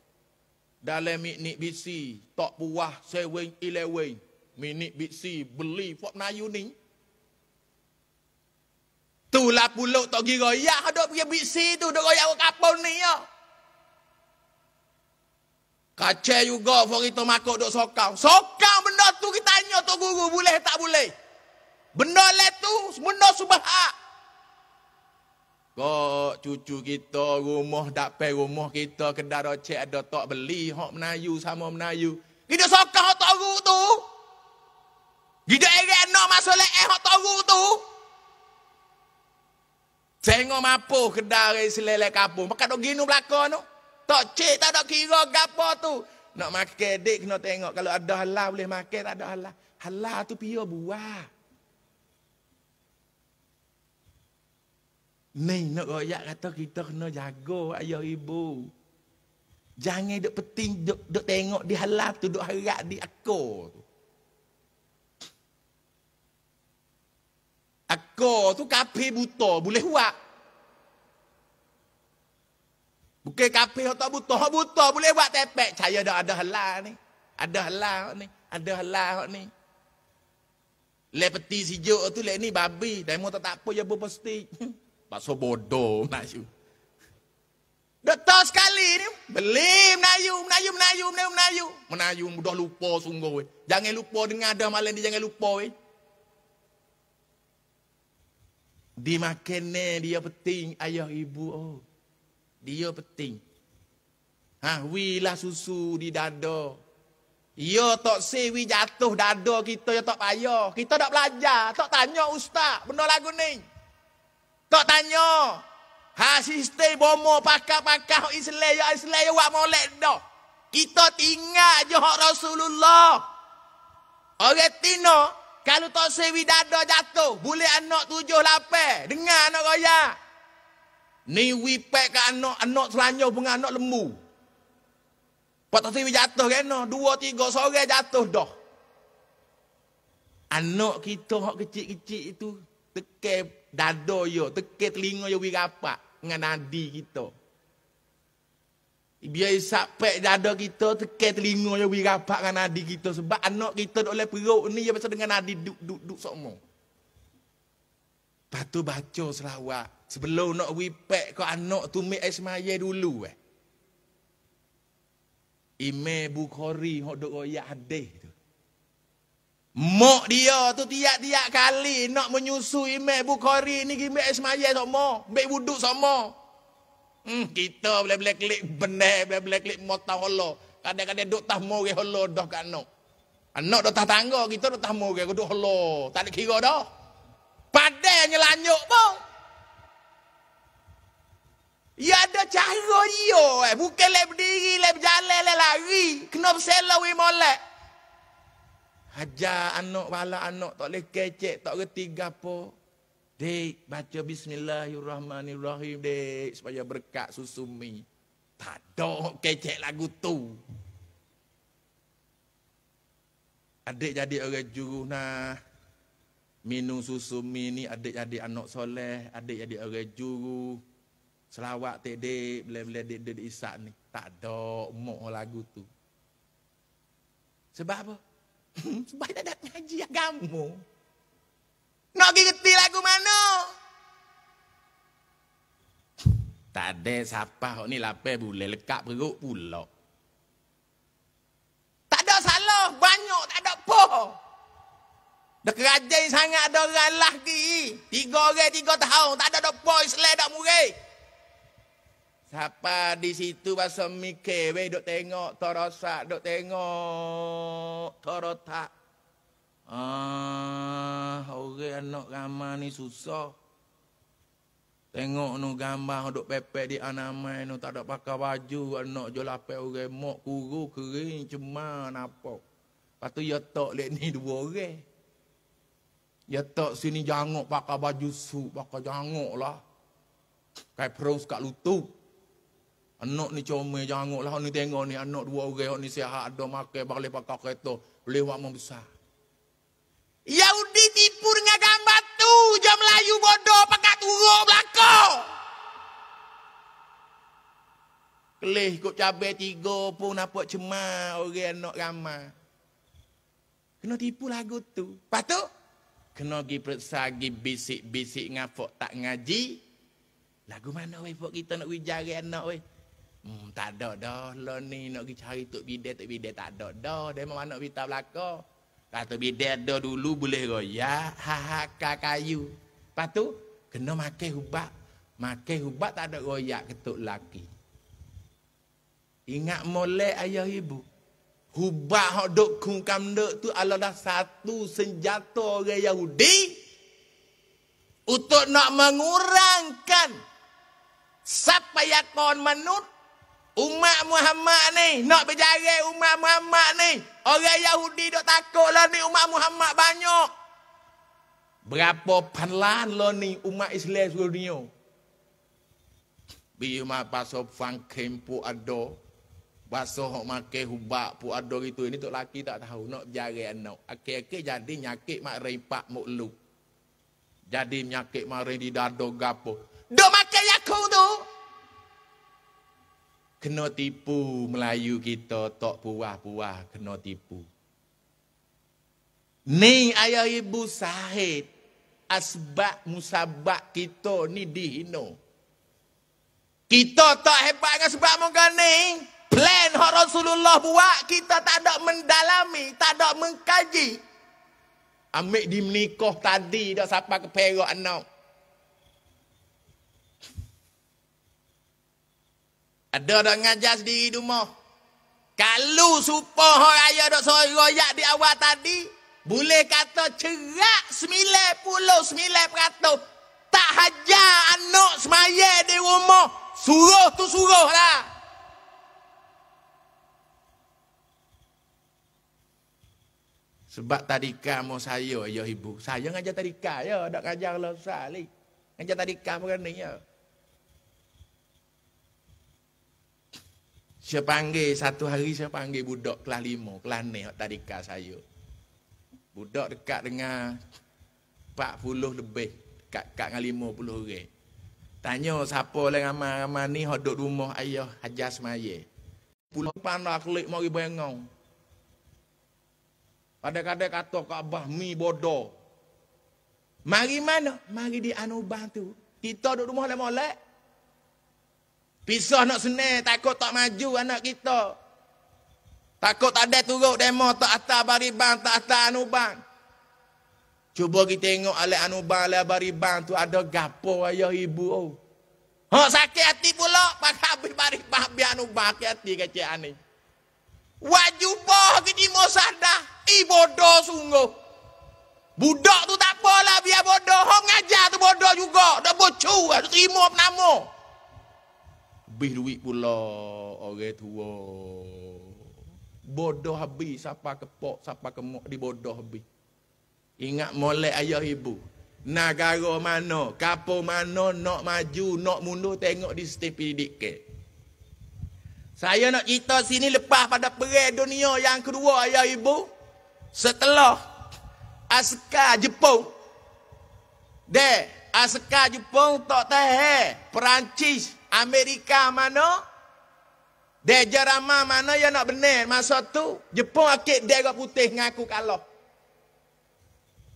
dalam minit bisi tak puah seven eleven minit bisi beli pok nayu ni tu lah puluk tak kira ya ada pergi bisi tu dok royak kapal ni ya kace juga for itu makok dok sokang sokang benda tu kita tanya tok guru boleh tak boleh benda le tu benda subahak Kok cucu kita rumah dak pe rumah kita kedai rocek ada tok beli hok menayu sama menayu. Gida sokah hok toru tu. Gida erek no masuk le eh hok toru tu. Tengok mampu kedai selele kapung. Pakak dok ginu belaka no. Tok cek tak dok kira gapo tu. Nak makan dik kena tengok kalau ada halal boleh makan tak ada halal. Halal tu pia buah. Ni nak royak kata kita kena jaga ayah ibu. Jangan duk peting duk, duk tengok di halal tu duk harap di aku tu. Aku tu kafe buta boleh buat. Bukan kafe tak buta, hak buta boleh buat tepek cahaya dah ada halal ni. Ada halal ni, ada halal ni. Lepeti sijuk tu lek ni babi, demo tak tak apa ya bo pasti. <laughs> Bakso bodoh Melayu. Detor sekali ni. Beli Melayu, Melayu, Melayu, Melayu, Melayu. Melayu, dah lupa sungguh. Weh. Jangan lupa dengan ada malam ni, jangan lupa. Weh. Di ni dia penting, ayah ibu. Oh. Dia penting. Ha, wilah susu di dada. Ya tak sewi jatuh dada kita, ya tak payah. Kita tak belajar, tak tanya ustaz, benda lagu ni. Tak tanya. Ha sistem bomo pakak-pakak Islam ya Islam wak molek dah. Kita tinggal je hak Rasulullah. Orang tino kalau tak sewi dada jatuh, boleh anak tujuh lapar. Dengar anak raya. Ni wipek ke anak, anak selanjut pun anak lembu. Patut sewi jatuh kena, dua tiga sore jatuh dah. Anak kita, hak kecil-kecil itu, tekep dado yo teke telinga yo wirapak dengan nadi kita biar sapek dada kita teke telinga yo apa dengan nadi kita sebab anak kita dok oleh perut ni yo pasal dengan nadi duk duk duk sokmo patu baca selawat sebelum nak wipek ke anak tu mik ismaye dulu eh Ime Bukhari hok dok royak hadis Mak dia tu tiap-tiap kali nak menyusu imej Bukhari ni pergi ambil semaya sama. Ambil wuduk sama. Hmm, kita boleh-boleh klik benar, boleh-boleh klik motang Allah. Kadang-kadang duk tah murih Allah dah kat anak. Anak dah tah tangga, kita duk tah murih. Duk Allah, tak ada kira dah. Padahal nyelanyuk pun. Ya ada cahaya dia. Eh. Bukan leh berdiri, leh berjalan, leh lari. Kenapa selalu imolak? Hajar anak, wala anak. Tak boleh kecek, tak reti gapo. Dek, baca bismillahirrahmanirrahim. Dek, supaya berkat susumi. Tak ada kecek lagu tu. Adik jadi orang juru nah. Minum susu ni. adik jadi anak soleh, adik jadi orang juru. Selawat tede, bila-bila dek dek isak ni. Tak ada mok lagu tu. Sebab apa? <laughs> Sebab dia datang haji agama. Nak pergi getih lagu mana? Tak ada siapa yang ni lapar boleh lekat perut pula. Tak ada salah banyak tak ada apa. Dah kerajaan sangat ada orang lah Tiga orang tiga tahun tak ada apa Islam tak murid. Siapa di situ bahasa mikewe duk tengok, torosak duk tengok, torotak. Ah, orang anak gama ni susah. Tengok nu gambar duk pepek di anamai nu tak ada pakai baju anak jual apa orang mok kuru kering cuma napa. Patu ya tok lek ni dua orang. Ya tok sini jangok pakai baju su, pakai jangok lah. Kayak perus kat lutut. Anak ni comel jangok lah. Ni tengok ni anak dua orang. Ni sihat ada makan. Bakal pakai kereta. Boleh buat membesar. Yahudi tipu dengan gambar tu. Jom Melayu bodoh. Pakai turut belakang. Kelih ikut cabai tiga pun nampak cemar orang nak ramah. Kena tipu lagu tu. Lepas tu, kena pergi periksa, pergi bisik-bisik dengan tak ngaji. Lagu mana weh, kita nak wijari anak weh. Hmm, tak ada dah. Lo ni nak pergi cari tok bidet, tok bidet tak ada dah. Dia memang nak pergi belaka. Kata bidet dah dulu boleh royak. Ha ha ka kayu. Lepas tu, kena makan hubak. Makan hubak tak ada royak ketuk laki. Ingat molek ayah ibu. Hubak hok dok kungkam dok tu adalah satu senjata orang Yahudi untuk nak mengurangkan siapa yang kau manusia Umat Muhammad ni nak berjaya umat Muhammad ni. Orang Yahudi dok takut lah ni umat Muhammad banyak. Berapa perlahan lo ni umat Islam seluruh dunia. Bi ma paso fang kempu ado. Baso hok make hubak pu ado gitu ini tok laki tak tahu nak berjaya anak. Akhir-akhir jadi nyakit mak repak mukluk. Jadi nyakit mak di dado gapo. Dok makan yakung tu kena tipu Melayu kita tok puah-puah kena tipu. Ni ayah ibu sahid asbab musabak kita ni dihino. Kita tak hebat dengan sebab muka ni. Plan yang Rasulullah buat, kita tak ada mendalami, tak ada mengkaji. Ambil di menikah tadi, dah sampai ke perak anak. Ada dok ngajar sendiri di rumah. Kalau supah hari raya dok seroyak di awal tadi, boleh kata cerak 99%. Tak hajar anak semaya di rumah. Suruh tu suruh lah. Sebab tadika mau saya, ya ibu. Saya ngajar tadika, ya. Tak ngajar lah, sali. Ngajar tadika, bukan ni, ya. Saya panggil satu hari saya panggil budak kelas lima, kelas ni yang tadi kak saya. Budak dekat dengan 40 lebih, dekat, dekat dengan 50 orang. Tanya siapa yang ramai-ramai ni yang duduk rumah ayah Hajar Semayah. Pulau panah kelik mari bengong. Kadang-kadang kata ke Abah, mi bodoh. Mari mana? Mari di Anubah tu. Kita duduk rumah lemak Pisah nak senang, takut tak maju anak kita. Takut tak ada turut demo tak atas baribang tak atas anubang Cuba kita tengok alat anubang alat baribang tu ada gapo ayah ibu. Oh. Ha, sakit hati pula, pakai habis baribang habis anubang sakit hati kecil ni. Wajubah kita mau ibodoh sungguh. Budak tu tak apalah biar bodoh. Hong ngajar tu bodoh juga. Dah bocor, dah terima nama habis duit pula orang tua bodoh habis siapa kepok siapa kemok di bodoh habis ingat molek ayah ibu negara mana kapo mana nak maju nak mundur tengok di sistem pendidikan saya nak cerita sini lepas pada perang dunia yang kedua ayah ibu setelah askar Jepun dek askar Jepun tak tahu Perancis Amerika mana? Dia mana yang nak benar masa tu? Jepun akik dia putih ngaku kalah.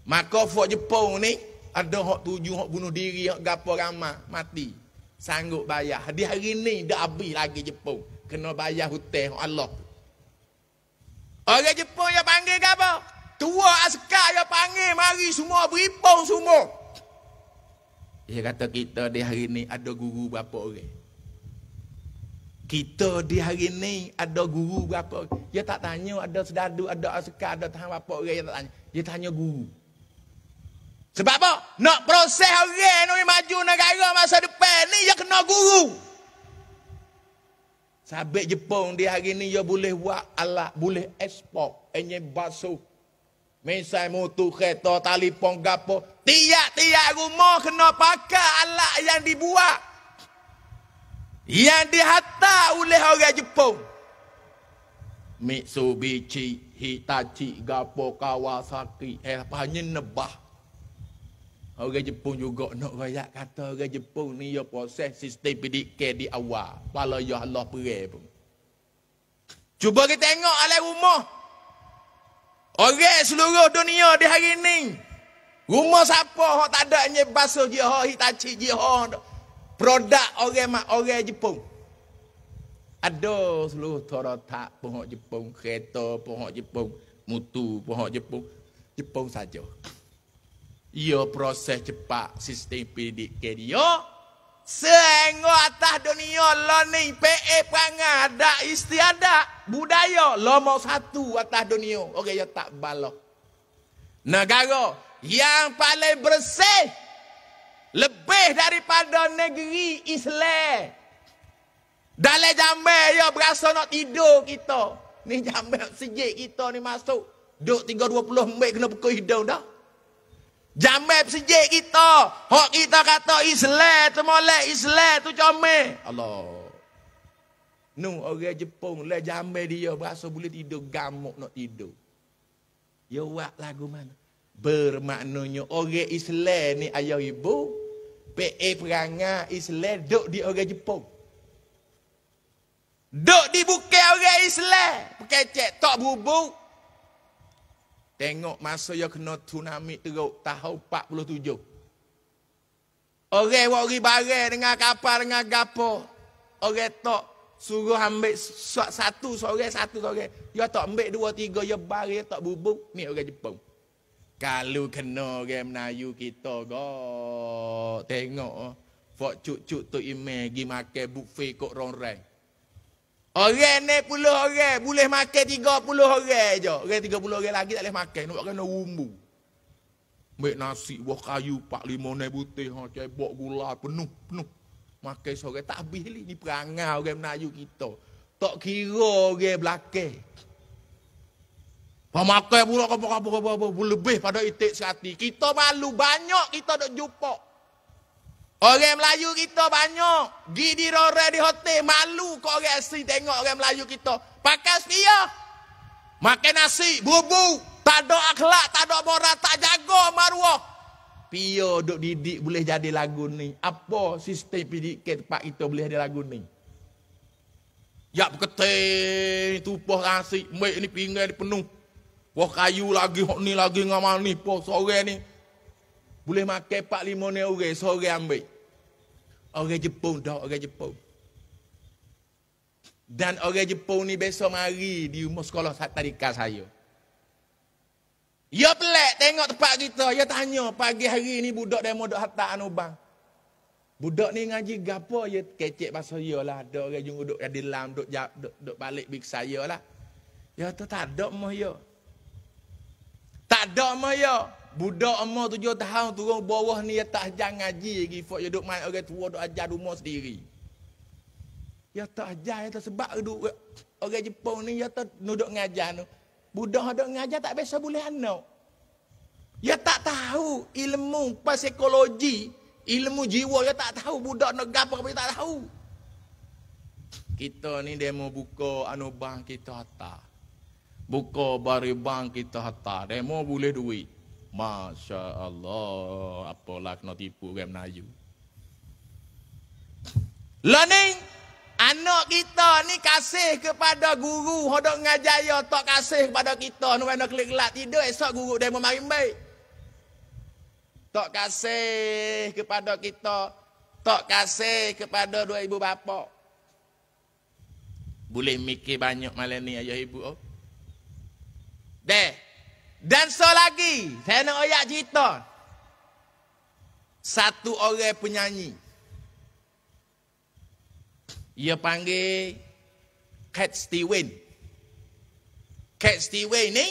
Maka fok Jepun ni ada hak tuju hak bunuh diri hak gapo ramah mati. Sanggup bayar. Di hari ni dah habis lagi Jepun. Kena bayar hutang hak Allah. Orang Jepun yang panggil gapo? Tua askar yang panggil mari semua beribong semua. Dia kata kita di hari ini ada guru berapa orang. Kita di hari ini ada guru berapa orang. Dia tak tanya ada sedadu, ada askar, ada tahan berapa orang. Dia tak tanya. Dia tanya guru. Sebab apa? Nak proses orang ni maju negara masa depan ni, dia kena guru. Sabit Jepun di hari ini dia boleh buat alat, boleh ekspor. Ini basuh Misai mutu kereta, talipon, gapo. Tiap-tiap rumah kena pakai alat yang dibuat. Yang dihantar oleh orang Jepun. Mitsubishi, Hitachi, Gapo, Kawasaki, eh apa hanya nebah. Orang Jepun juga nak rakyat kata orang Jepun ni ya proses sistem PDK di awal. Pala ya Allah perih pun. Cuba kita tengok alai rumah. Orang seluruh dunia di hari ini. Rumah siapa yang tak ada yang bahasa jihad, hitachi jihad. Produk orang mak orang Jepun. Ada seluruh torota pohon Jepun, kereta pohon Jepun, mutu pohon Jepun. Jepun saja. Ia proses cepat sistem pendidikan dia. Ya. Sengok atas dunia lo ni PA perangai ada istiadat budaya lo mau satu atas dunia orang okay, yang tak balok Negara yang paling bersih lebih daripada negeri Islam. Dalam jambel ya berasa nak tidur kita. Ni jambel sejik kita ni masuk. Duk 3.20 mek kena pukul hidung dah. Jamai pesejik kita. Hak kita kata Islah Tu molek Islah Tu comel. Allah. Nu orang Jepun. Lai jamai dia. Berasa boleh tidur. Gamuk nak tidur. Ya wak lagu mana. Bermaknanya. Orang Islah ni ayah ibu. PE perangah Islah Duk di orang Jepun. Duk di bukit orang Islam. cek tak bubuk. Tengok masa yang kena tsunami teruk tahun 47. Orang wari bare dengan kapal dengan gapo. Orang tok suruh ambil suat satu sore satu sore. Dia tak ambil dua tiga dia ya bare ya tak bubung ni orang Jepun. Kalau kena orang Melayu kita go tengok. Oh. Fok cuk-cuk tu ime, pergi makan buffet kok rong-rong. Orang ni puluh orang. Boleh makan tiga puluh orang je. Orang tiga puluh orang lagi tak boleh makan. Nampak kena umbu. Mek nasi, buah kayu, pak lima ni putih. Ha, cebok gula penuh, penuh. Makan sore. Tak habis ni. Ni perangai orang Melayu kita. Tak kira orang belakang. Pemakai pula kau apa-apa. Lebih pada itik sehati. Kita malu. Banyak kita nak jumpa. Orang Melayu kita banyak. Gidi rore di hotel. Malu kau orang asli tengok orang Melayu kita. Pakai sepia. Makan nasi. Bubu. Tak ada akhlak. Tak ada moral. Tak jaga maruah. Pio, duduk didik boleh jadi lagu ni. Apa sistem pendidikan tempat kita boleh jadi lagu ni? Ya berketing. Tupuh nasi. Mek ni pinggir ni penuh. Wah kayu lagi. Hok ni lagi ngamal ni. Pok sore ni. Boleh makan pak lima ni orang, seorang ambil. Orang Jepun dah, orang Jepun. Dan orang Jepun ni besok mari di umur sekolah satarika saya. Ya pelik tengok tempat kita. Ya tanya, pagi hari ni budak dia mau hatta anubang. bang. Budak ni ngaji gapo ya kecek pasal ya lah. Ada orang jung duduk di dalam, duduk, duduk, duduk, duduk balik bik saya lah. Ya tu tak ada mah ya. Tak ada mah ya. Budak ama tujuh tahun turun bawah ni tak ajar ngaji lagi. Fak duduk main orang tua duduk ajar rumah sendiri. Ya tak ajar ya tak sebab duduk orang Jepun ni ya tak duduk ngajar tu. Budak duduk ngajar tak biasa boleh anak. Ya tak tahu ilmu psikologi, ilmu jiwa ya tak tahu budak nak gapo apa tak tahu. Kita ni demo buka anu bank kita hatta. Buka bari bank kita hatta. Demo boleh duit. Masya Allah, apalah kena tipu orang Melayu. Learning, anak kita ni kasih kepada guru, hodok ngajaya tak kasih kepada kita, nak nak klik gelap tidur, esok guru dia mau baik. Tak kasih kepada kita, tak kasih kepada dua ibu bapa. Boleh mikir banyak malam ni ayah ibu. Oh. Deh, dan so lagi, saya nak oyak cerita. Satu orang penyanyi. Ia panggil Cat Stewin. Cat Stewin ni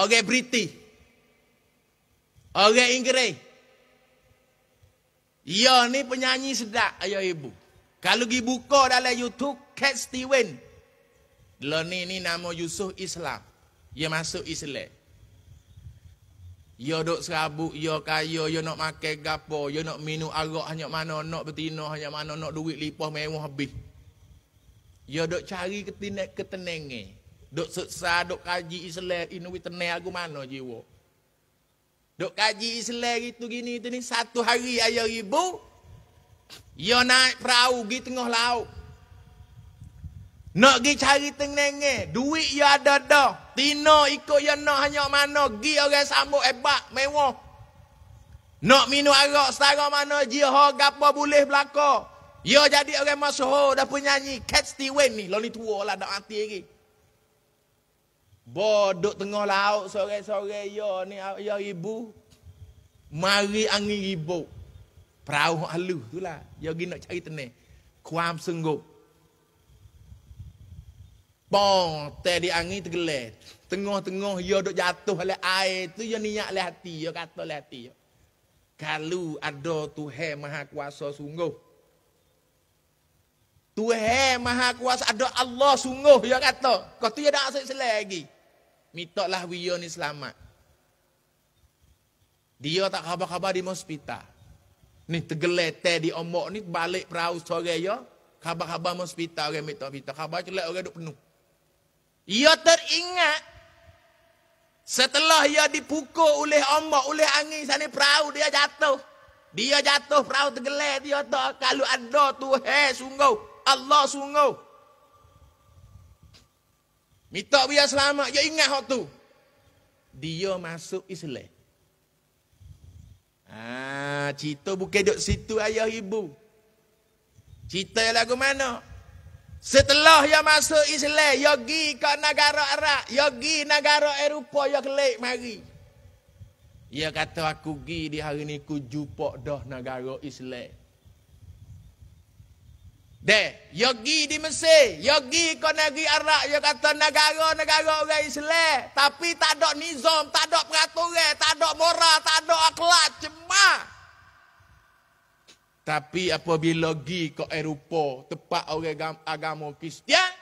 orang British. Orang Inggeris. Ia ni penyanyi sedap ayah ibu. Kalau gi buka dalam YouTube Cat Stewin. Lo ni ni nama Yusuf Islam. Ia masuk Islam. Ia duk serabut, ia kaya, ia nak makan gapo, ia nak minum arak hanya mana, nak betina hanya mana, nak duit lipah mewah habis. Ia duk cari ketenang, ketenenge, Duk seksa, duk kaji Islam, ini duit tenang aku mana jiwa. Duk kaji Islam itu gini, itu ni satu hari ayah ribu, ia naik perahu pergi tengah laut. Nak pergi cari tengenge. Duit ya ada dah. Tino, ikut ya nak hanya mana. Gi orang sambut hebat, mewah. Nak minum arak setara mana. Jiha gapa boleh belaka. Ya jadi orang masyur dah penyanyi. Cat Steven ni. Lalu ni tua lah nak mati lagi. Bodok tengah laut sore-sore. Ya ni ya ibu. Mari angin ibu, Perahu halus tu lah. Ya gi nak cari tenang. Kuam sungguh pong teh di angin tergelar tengah-tengah ia duk jatuh oleh air tu ia niat oleh hati ia kata oleh hati ia kalau ada Tuhan Maha Kuasa sungguh Tuhan Maha Kuasa ada Allah sungguh ia kata kau tu ia dah asyik lagi mitoklah wio ni selamat dia tak khabar-khabar di hospital ni tergelar teh di omok ni balik perahu sore ya khabar-khabar hospital orang mitok-mitok khabar celak orang duk penuh ia teringat setelah ia dipukul oleh ombak, oleh angin sana perahu dia jatuh. Dia jatuh perahu tergelar dia tak kalau ada Tuhan sungguh, Allah sungguh. Minta dia selamat, dia ingat hak tu. Dia masuk Islam. Ah, cerita bukan duk situ ayah ibu. Cerita lagu mana? Setelah ia masuk Islam, ia pergi ke negara Arab, ia pergi negara Eropah, ia kelik mari. Ia kata, aku pergi di hari ini, aku jumpa dah negara Islam. Deh, ia pergi di Mesir, ia pergi ke negara Arab, ia kata negara-negara orang Islam. Tapi tak ada nizam, tak ada peraturan, tak ada moral, tak ada akhlak, tapi apabila pergi ke Eropah, tepat orang agama Kristian,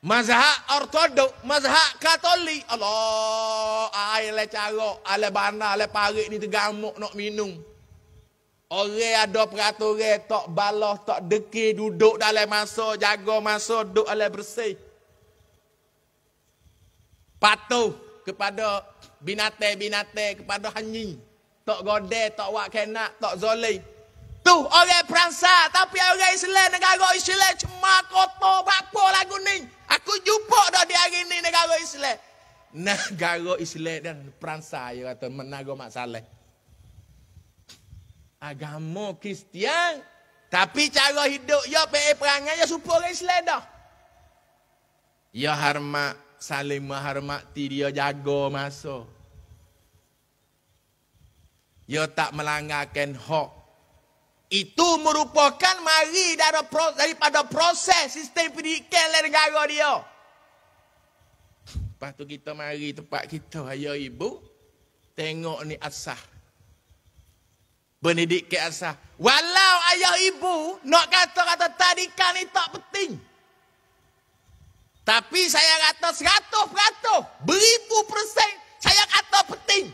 mazhab ortodok, mazhab katolik, Allah, air le carok, ala bana, ala parik ni tergamuk nak minum. Orang ada peraturan tak balah, tak deki duduk dalam masa, jaga masa, duduk ala bersih. Patuh kepada binatang-binatang, kepada hanyi. Tak godeh, tak wakkenak, tak zolih tu orang Perancis tapi orang Islam negara Islam cuma koto bapa lagu ni aku jumpa dah di hari ni negara Islam negara Islam dan Perancis ya kata menaga mak saleh agama Kristian tapi cara hidup ya pe perangai ya supo orang Islam dah ya hormat saling menghormati dia jaga masa Yo tak melanggarkan hak itu merupakan mari daripada proses sistem pendidikan dalam negara dia. Lepas tu kita mari tempat kita. ayah ibu, tengok ni asah. Benedik ke asah. Walau ayah ibu nak kata-kata tadika ni tak penting. Tapi saya kata seratus peratus. Beribu persen saya kata penting.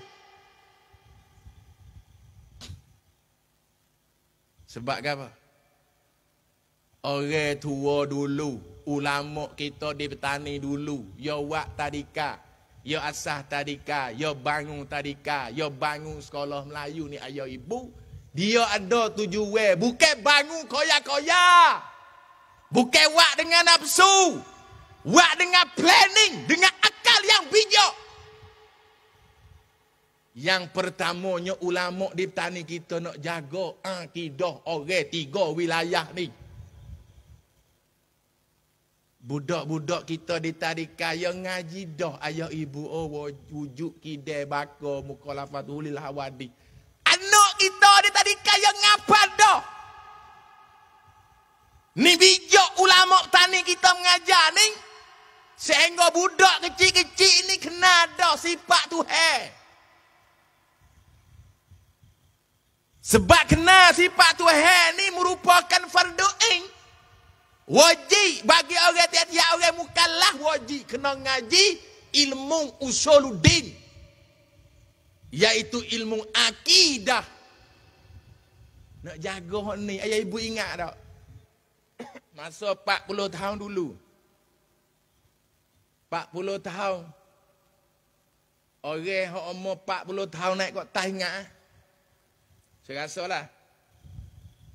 Sebab ke apa? Orang tua dulu, ulama kita di petani dulu, ya wak tadika, ya asah tadika, ya bangun tadika, ya bangun sekolah Melayu ni ayah ibu, dia ada tujuan, bukan bangun koya-koya. Bukan wak dengan nafsu. Wak dengan planning, dengan akal yang bijak. Yang pertamanya ulama di petani kita nak jaga akidah orang tiga wilayah ni. Budak-budak kita di tarika yang ngaji dah ayah ibu oh wujud kide bako muka lafaz ulil hawadi. Anak kita di tarika yang ngapa dah? Ni bijak ulama tani kita mengajar ni. Sehingga budak kecil-kecil ni kena dah sifat tu hai. Sebab kena sifat Tuhan ni merupakan fardu in. Wajib bagi orang tiap-tiap orang mukallaf wajib kena ngaji ilmu usuluddin. Yaitu ilmu akidah. Nak jaga ni. Ayah ibu ingat tak? Masa 40 tahun dulu. 40 tahun. Orang yang umur 40 tahun naik kot tak ingat. Ah? Saya rasa lah.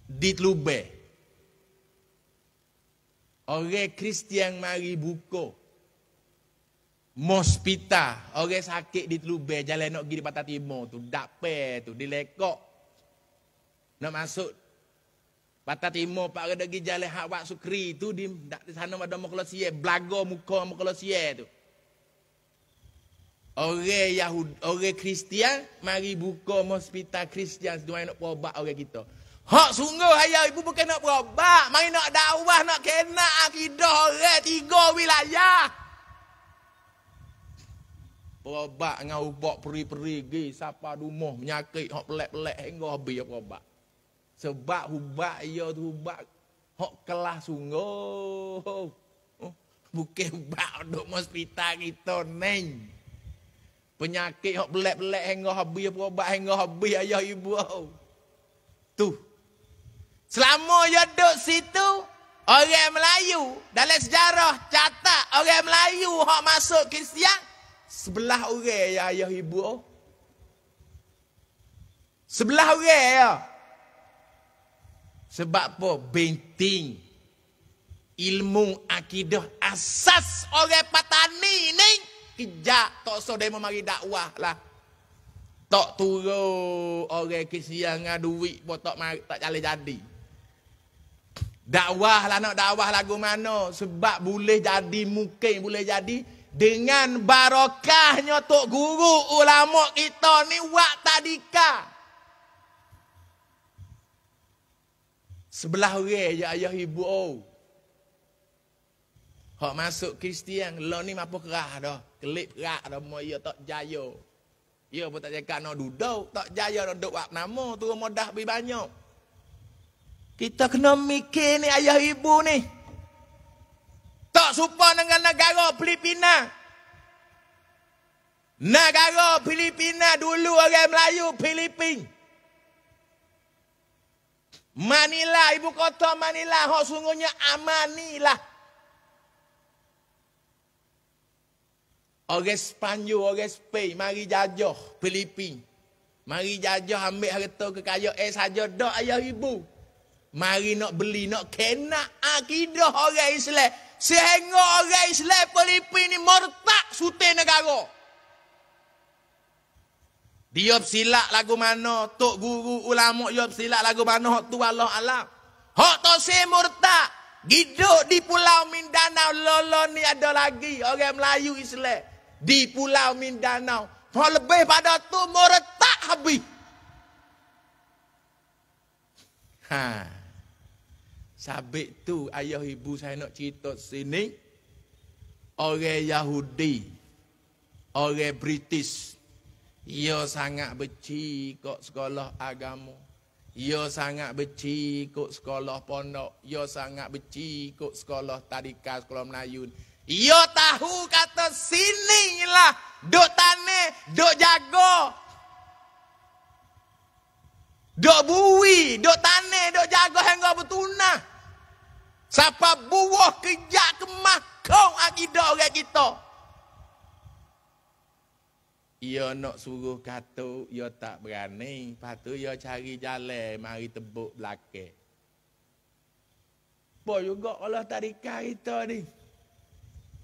Di Tlubeh. Orang Kristian mari buka. Mospita. Orang sakit di Tlubeh. Jalan nak pergi di Patah Timur tu. Dapai tu. Di lekok. Nak masuk. Patah Timur. Pak Reda pergi jalan Hak Wak Sukri tu. Di, di sana ada Mokolosie. Belaga muka Mokolosie tu. Orang Yahudi, orang Kristian mari buka hospital Kristian sedoi nak perubat orang kita. Hak sungguh ayah ibu bukan nak perubat, mari nak dakwah nak kena akidah orang tiga wilayah. Perubat dengan ubat peri-peri gi siapa rumah menyakit hak pelak-pelak hingga habis ya perubat. Sebab hubat ia tu hubat hak kelas sungguh. Bukan hubat duk hospital kita neng. Penyakit yang belak-belak hingga habis apa hingga habis ayah ibu. Tu. Selama dia duduk situ, orang Melayu dalam sejarah catat orang Melayu hok masuk Kristian sebelah orang ya ayah ibu. Sebelah orang ya. Sebab apa? Binting ilmu akidah asas orang patani ni kejak tok so demo mari dakwah lah. Tok turu orang kesian dengan duit pun tok mari tak jalan jadi. Dakwah lah nak dakwah lagu mana sebab boleh jadi mungkin boleh jadi dengan barokahnya tok guru ulama kita ni wak tadika. Sebelah orang je ayah ibu. Oh. Hak masuk Kristian, lo ni mampu kerah dah kelip rak nama ia ya tak jaya. Ia ya pun tak cakap nak duduk, tak jaya nak duduk buat nama, turun modah lebih banyak. Kita kena mikir ni ayah ibu ni. Tak suka dengan negara Filipina. Negara Filipina dulu orang Melayu, Filipin. Manila, ibu kota Manila, hok sungguhnya amanilah. Orang Sepanyol, orang Spain mari jajah Filipin. Mari jajah ambil harta kekayaan eh saja dak ayah ibu. Mari nak beli nak kena akidah orang Islam. Sehingga orang Islam Filipin ni murtad sute negara. Dia silak lagu mana tok guru ulama dia silak lagu mana tu Allah alam. Hak tu se murtad. Giduk di pulau Mindanao lolo ni ada lagi orang Melayu Islam di Pulau Mindanao. Kalau lebih pada tu meretak habis. Ha. Sabik tu ayah ibu saya nak cerita sini. Orang Yahudi. Orang British. Ia sangat beci kok sekolah agama. Ia sangat beci kok sekolah pondok. Ia sangat beci kok sekolah tadika sekolah Melayu. Ia tahu kata lah, duk tane duk jago duk bui duk tane duk jago hingga bertunah Sapa buah kejak kemah kau akidah orang kita ia nak suruh kata ia tak berani lepas tu ia cari jalan mari tebuk belakang apa juga Allah tarikah kita ni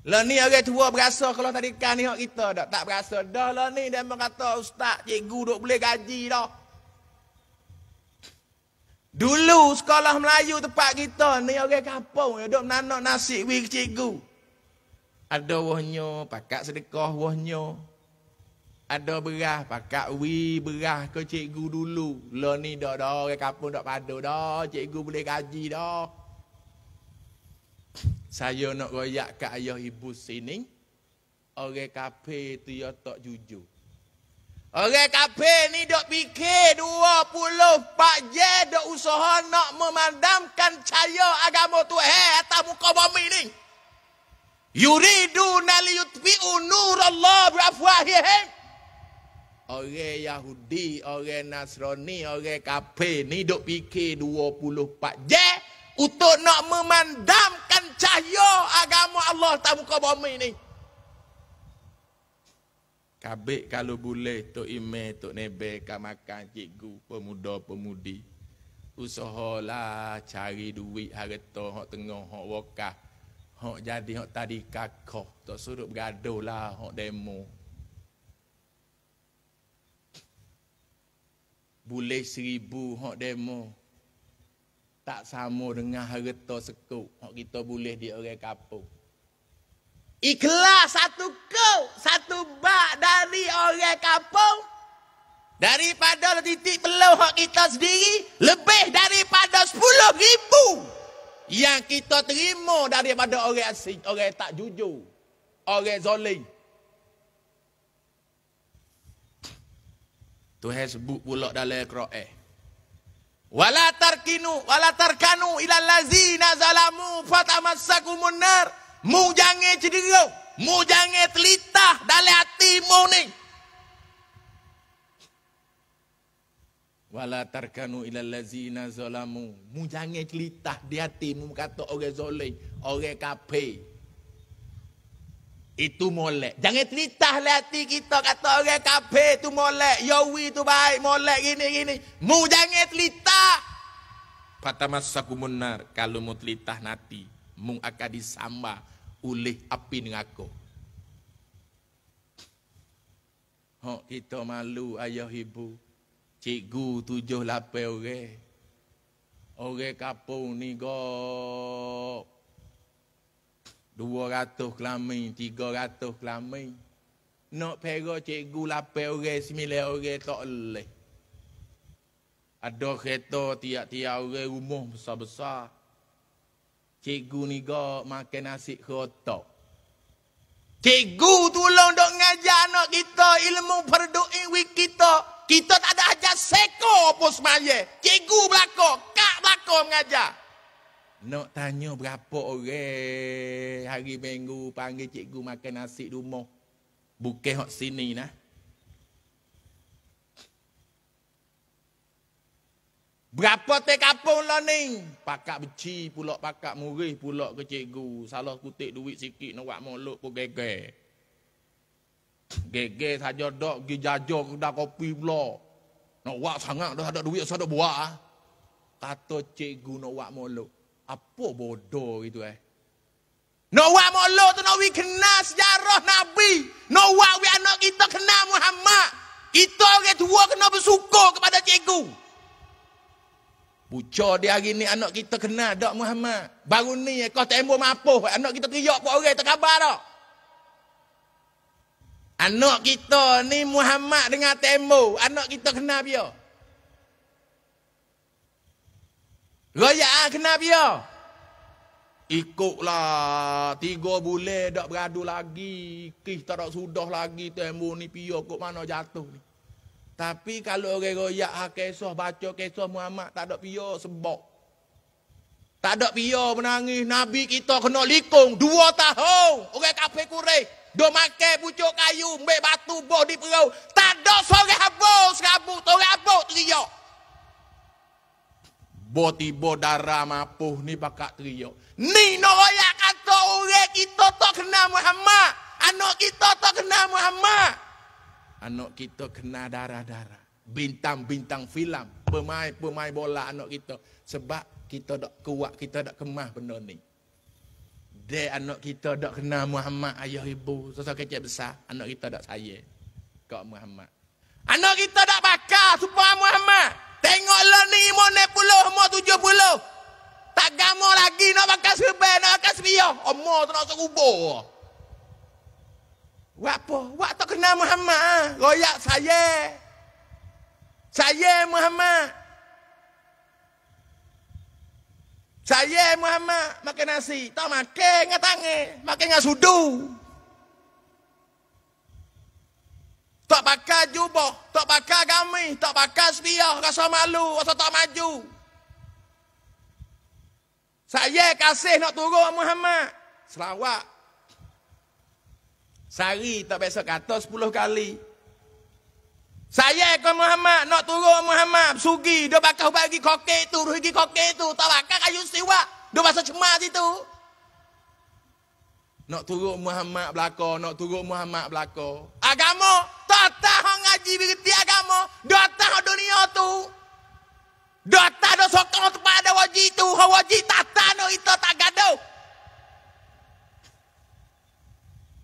lah ni orang tua berasa kalau tadi kan ni hak kita dah tak berasa. Dah lah ni dia kata ustaz, cikgu duk boleh gaji dah. Dulu sekolah Melayu tempat kita ni orang kampung yang duk menanak nasi wi cikgu. Ada wahnya, pakak sedekah wahnya. Ada beras, pakak wi beras ke cikgu dulu. Lah ni dah dah orang kampung dah padu dah, cikgu boleh gaji dah saya nak royak ke ayah ibu sini, orang KP tu ya tak jujur. Orang kafe ni dok fikir dua puluh pak je dok usaha nak memandamkan cahaya agama Tuhan atas muka bumi ni. Yuridu nali yutfi'u nur Allah berafwahihim. Orang Yahudi, orang Nasrani, orang KP ni dok fikir dua puluh pak je untuk nak memandamkan cahaya agama Allah tak muka bumi ni. Kabik kalau boleh tu ime tu nebe ka makan cikgu pemuda pemudi. Usahalah cari duit harta hok tengah hok wakaf. Hok jadi hok tadi kakoh tok suruh bergaduh lah hok demo. Boleh seribu hok demo tak sama dengan harta sekut, hok kita boleh di orang kampung. ikhlas satu kau satu bak dari orang kampung daripada titik peluh hok kita sendiri lebih daripada 10 ribu yang kita terima daripada orang asing orang tak jujur orang zalim Tuhan sebut pula dalam Al-Quran wala tarkinu wala tarkanu ila allazina zalamu fatamassakum munnar mu jange cedigo mu jange telitah dale ati mu ni wala tarkanu ila allazina zalamu mu jange telitah di ati mu kata orang zalim orang kafir itu molek. Jangan telitah lah hati kita kata orang kafir itu molek, yowi itu baik, molek gini gini. Mu jangan telitah. Fatamassaku munnar kalau mu telitah nanti mu akan disamba oleh api nengako. Oh kita malu ayah ibu. Cikgu tujuh lapan orang. Orang kampung ni go Dua 200 kelamin, 300 kelamin. Nak pera cikgu 8 orang, 9 orang tak boleh. Ada kereta tiap-tiap orang rumah besar-besar. Cikgu ni gak makan nasi kotak. Cikgu tolong dok ngajar anak kita ilmu perdu'i wik kita. Kita tak ada ajar seko pun semaya. Cikgu belakang, kak belakang mengajar. Nak tanya berapa orang hari minggu panggil cikgu makan nasi di rumah. Bukan hak sini nah. Berapa teh kapung lah ni? Pakak beci pula, pakak murih pula ke cikgu. Salah kutik duit sikit nak buat mulut pun geger. Geger saja dok pergi jajah kedai kopi pula. Nak buat sangat dah ada duit, saya ada buat. Ah. Kata cikgu nak buat mulut. Apa bodoh itu eh? No wak molo tu no we kena sejarah Nabi. No wak we anak kita kenal Muhammad. Kita orang tua kena bersyukur kepada cikgu. Buca dia hari ni anak kita kenal dak Muhammad. Baru ni eh, kau tembok mapuh anak kita teriak buat orang tak khabar dak. Anak kita ni Muhammad dengan tembok. Anak kita kenal biar. Raya ah, kena dia. Ikutlah tiga bulan dak beradu lagi, kih tak ada sudah lagi tembo ni pia kok mana jatuh ni. Tapi kalau orang royak hak kisah baca kisah Muhammad tak ada pio sebab tak ada pio menangis nabi kita kena likung dua tahun orang kafe kure do make pucuk kayu ambil batu boh di perau tak ada sore habuk serabut orang habuk teriak tiba-tiba darah mapuh ni pakak teriak. Ni noroyak kata orang kita tak kena Muhammad. Anak kita tak kena Muhammad. Anak kita kena darah-darah. Bintang-bintang filam. Pemain-pemain bola anak kita. Sebab kita tak kuat, kita tak kemah benda ni. Dia anak kita tak kena Muhammad, ayah ibu. Sosok kecil besar, anak kita tak saya. Kau Muhammad. Anak kita tak bakar supaya Muhammad. Tengoklah ni imam ni puluh, imam tujuh puluh. Tak gamau lagi nak bakar sebel, nak bakar sepiyah. Imam tu nak serubur. Buat apa? Buat tak kenal Muhammad. Ah? Royak saya. Saya Muhammad. Saya Muhammad makan nasi. Tak makan dengan tangan. Makan dengan sudu. Tak pakai jubah, tak pakai gamis, tak pakai sepiah, rasa malu, rasa tak maju. Saya kasih nak turun Muhammad. Selawat. Sari tak biasa kata sepuluh kali. Saya ke Muhammad, nak turun Muhammad. Sugi, dia bakal bagi kokek tu, rugi kokek tu. Tak bakal kayu siwak. Dia bahasa cemas itu. Nak turut Muhammad belaka, nak turut Muhammad belaka. Agama, tak tahu ngaji berhenti agama. Dah tahu dunia tu. Dah tahu dah sokong kepada wajib tu. Ha wajib tak tahu itu tak gaduh.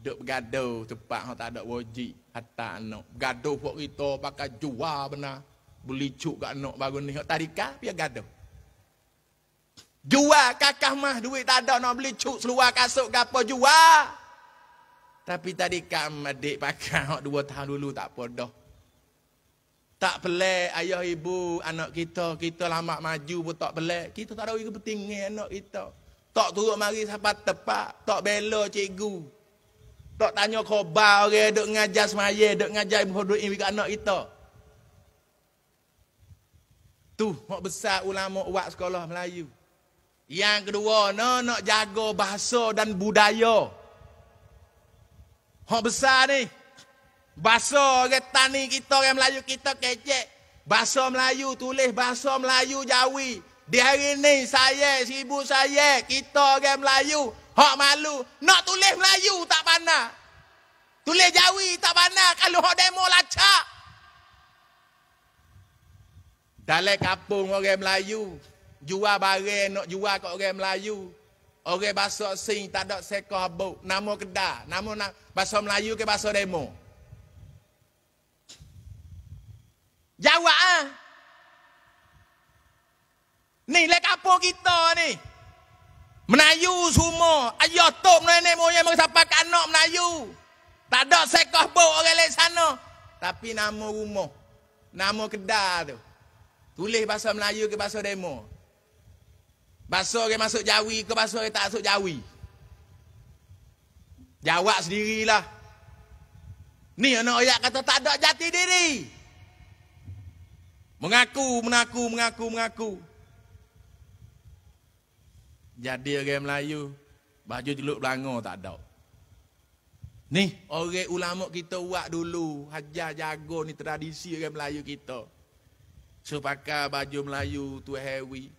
Duk bergaduh tempat yang tak ada wajib. Hatta anak. Gaduh buat kita pakai jual benar. Beli cuk kat anak baru ni. Tarikah, biar gaduh. Jual kakak mah duit tak ada nak beli cuk seluar kasut ke apa jual. Tapi tadi kak adik pakai <laughs> dua tahun dulu tak apa dah. Tak pelik ayah ibu anak kita. Kita lama maju pun tak pelik. Kita tak ada ikut pentingnya anak kita. Tak turut mari sahabat tepat. Tak bela cikgu. Tak tanya khabar orang okay, duk ngajar semaya. Duk ngajar ibu hodohin dengan anak kita. Tu, mak besar ulama wak sekolah Melayu. Yang kedua, no, nak jaga bahasa dan budaya. Hak besar ni. Bahasa kita ni kita, orang Melayu kita kecek. Bahasa Melayu tulis, bahasa Melayu jawi. Di hari ni saya, sibu saya, kita orang Melayu. Hak malu. Nak tulis Melayu tak pandai. Tulis jawi tak pandai. Kalau hak demo lacak. Dalai kapung orang Melayu jual barang nak jual kat orang Melayu. Orang bahasa sing tak ada sekah bau. Nama kedah. Nama nak bahasa Melayu ke bahasa demo. Jawab ah. Ni lek apa kita ni? Melayu semua. Ayah tok nenek moyang mereka sampai ke anak Melayu. Tak ada sekah bau orang lain sana. Tapi nama rumah. Nama kedah tu. Tulis bahasa Melayu ke bahasa demo. Bahasa orang masuk jawi ke bahasa orang tak masuk jawi? Jawab sendirilah. Ni anak ayat kata tak ada jati diri. Mengaku, mengaku, mengaku, mengaku. Jadi orang Melayu, baju celup belanga tak ada. Ni, orang ulama kita buat dulu, hajar jago ni tradisi orang Melayu kita. So, pakai baju Melayu tu hewi.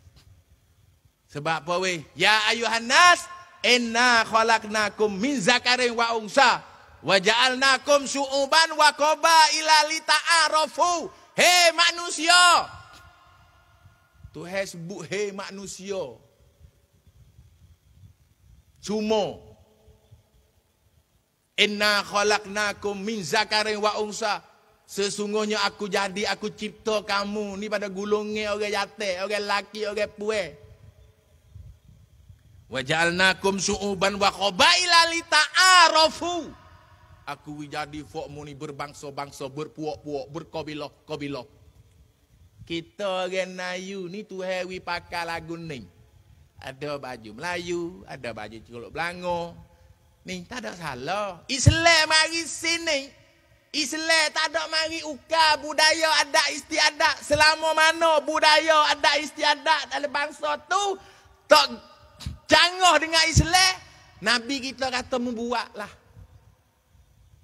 Sebab apa weh? Ya ayuhan nas, inna khalaqnakum min zakarin wa unsa wa suuban syu'uban wa qabaila li ta'arofu. Hei manusia. Tuhan sebut hei manusia. Cuma Inna khalaqnakum min zakarin wa unsa. Sesungguhnya aku jadi aku cipta kamu ni pada gulungnya orang jatek, orang laki, orang puas. Wajalnakum su'uban wa qabaila li Aku jadi fok muni berbangsa-bangsa, berpuak-puak, berkabilah-kabilah. Kita orang Melayu ni tu hewi pakai lagu ni. Ada baju Melayu, ada baju Celuk Belango. Ni tak ada salah. Islam mari sini. Islam tak ada mari uka budaya adat istiadat. Selama mana budaya adat istiadat dalam bangsa tu tak Canggah dengan Islam, Nabi kita kata membuatlah.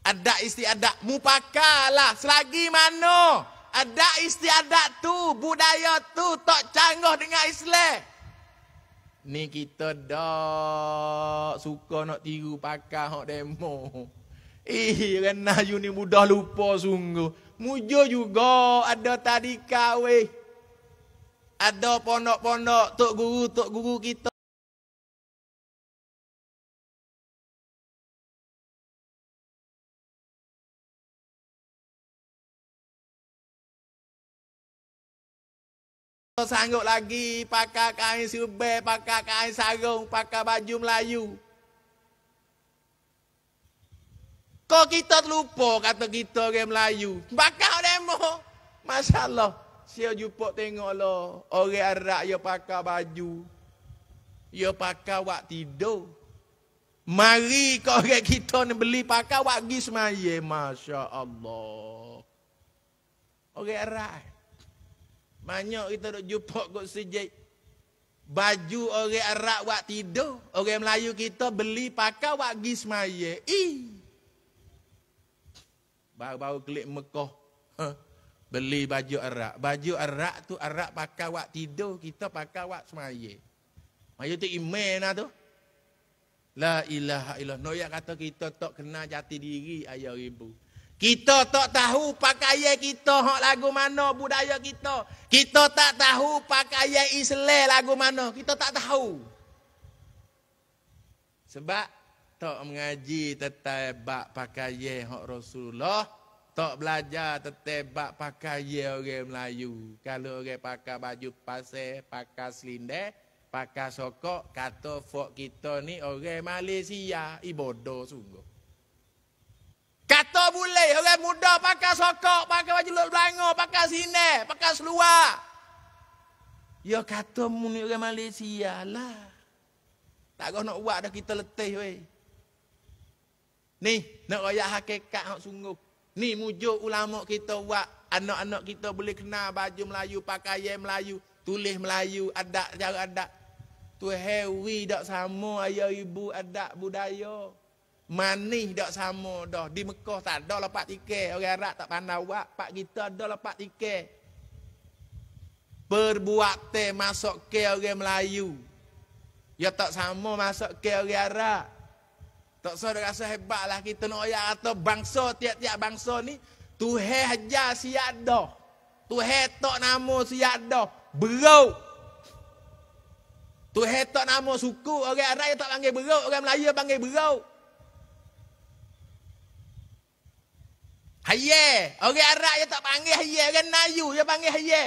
Ada istiadat, mupakalah. Selagi mana ada istiadat tu, budaya tu tak canggah dengan Islam. Ni kita dah suka nak tiru pakar hok demo. Ih, rena you ni mudah lupa sungguh. Mujur juga ada tadi kawe. Ada pondok-pondok tok guru tok guru kita sanggup lagi pakai kain subek, pakai kain sarung, pakai baju Melayu. Kau kita terlupa kata kita orang Melayu. Pakai demo. masya Allah. Saya jumpa tengok lo orang Arab yang pakai baju. Yang pakai wak tidur. Mari kau orang kita ni beli pakai wak gi semaya. Masya Allah. Orang Arab. Banyak kita duk jumpa kat sejik. Baju orang Arab buat tidur. Orang Melayu kita beli pakai buat pergi semaya. Baru-baru klik Mekoh. Ha, beli baju Arab. Baju Arab tu Arab pakai buat tidur. Kita pakai buat semaya. Maju tu email lah tu. La ilaha ilah. Noyak kata kita tak kena jati diri ayah ibu. Kita tak tahu pakaian kita hak lagu mana budaya kita. Kita tak tahu pakaian Islam lagu mana. Kita tak tahu. Sebab tak mengaji tentang bak pakaian hak Rasulullah. Tak belajar tetebak pakaian orang Melayu. Kalau orang pakai baju pasir, pakai selinde, pakai sokok, kata fok kita ni orang Malaysia. Ibodoh sungguh. Kata boleh orang muda pakai sokok, pakai baju lut belanga, pakai sine, pakai seluar. Ya kata munyi orang Malaysia lah. Tak kau nak buat dah kita letih weh. Ni, nak raya hakikat hak sungguh. Ni mujur ulama kita buat. Anak-anak kita boleh kenal baju Melayu, pakaian Melayu, tulis Melayu, adat, cara adat. Tu hewi tak sama ayah ibu adat budaya manis tak sama dah di Mekah tak ada lepak tikai orang Arab tak pandai buat pak kita ada lepak tikai berbuat teh masuk ke orang Melayu ya tak sama masuk ke orang Arab tak usah dia rasa hebatlah kita nak ayat atau bangsa tiap-tiap bangsa ni Tuhan haja siada Tuhan tak nama siada beruk Tuhan tak nama suku orang Arab tak panggil beruk orang Melayu panggil beruk Haye. Orang Arab je tak panggil haye. kan Nayu je panggil haye.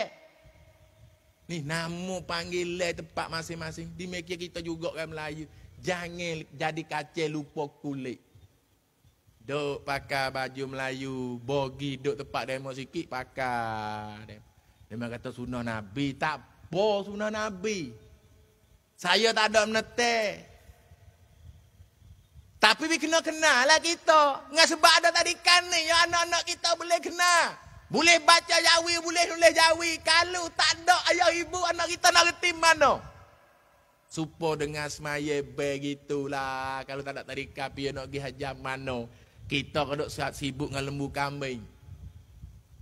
Ni nama panggilan tempat masing-masing. Di Mekir kita juga kan Melayu. Jangan jadi kacil lupa kulit. Duk pakai baju Melayu. Bogi duk tempat demo sikit pakai. Dia kata sunnah Nabi. Tak apa sunnah Nabi. Saya tak ada menetek. Tapi kita kena kenal lah kita. Dengan sebab ada tadi kan ni, yang anak-anak kita boleh kena, Boleh baca jawi, boleh nulis jawi. Kalau tak ada ayah ibu, anak kita nak reti mana? Supo dengan semaya begitulah. Kalau tak ada tadi kapi, nak pergi hajar mana? Kita kena sangat sibuk dengan lembu kambing.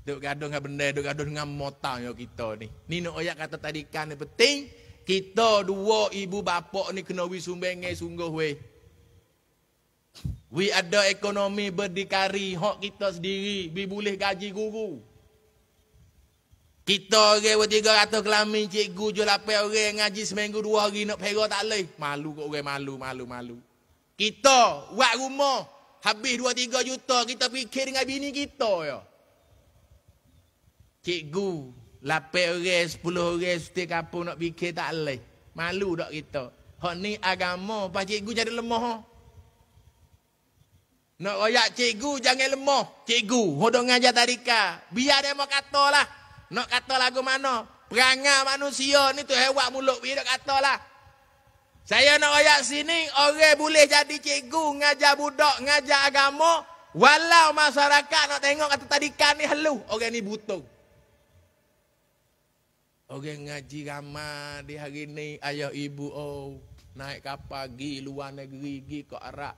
Duk gaduh dengan benda, duk gaduh dengan motor yang kita ni. Ni nak ayah kata tadi kan ni penting. Kita dua ibu bapak ni kena wisumbengai sungguh weh. We ada ekonomi berdikari hak kita sendiri, bi boleh gaji guru. Kita orang 300 kelamin cikgu jual lapai orang ngaji seminggu dua hari nak pera tak leh. Malu kok orang malu, malu, malu. Kita buat rumah habis dua tiga juta kita fikir dengan bini kita ya. Cikgu lapai orang sepuluh orang setiap kapung nak fikir tak leh. Malu dak kita. Hak ni agama pak cikgu jadi lemah. Ha? Nak royak cikgu jangan lemah. Cikgu hodong aja tarika. Biar dia mau katalah. Nak kata lagu mana? Perangai manusia ni tu hewat mulut biar katalah. Saya nak royak sini orang boleh jadi cikgu ngajar budak, ngajar agama. Walau masyarakat nak tengok kata tadika ni helu, orang ni butuh. Orang ngaji ramai di hari ni ayah ibu oh naik kapal pergi luar negeri, pergi ke Arab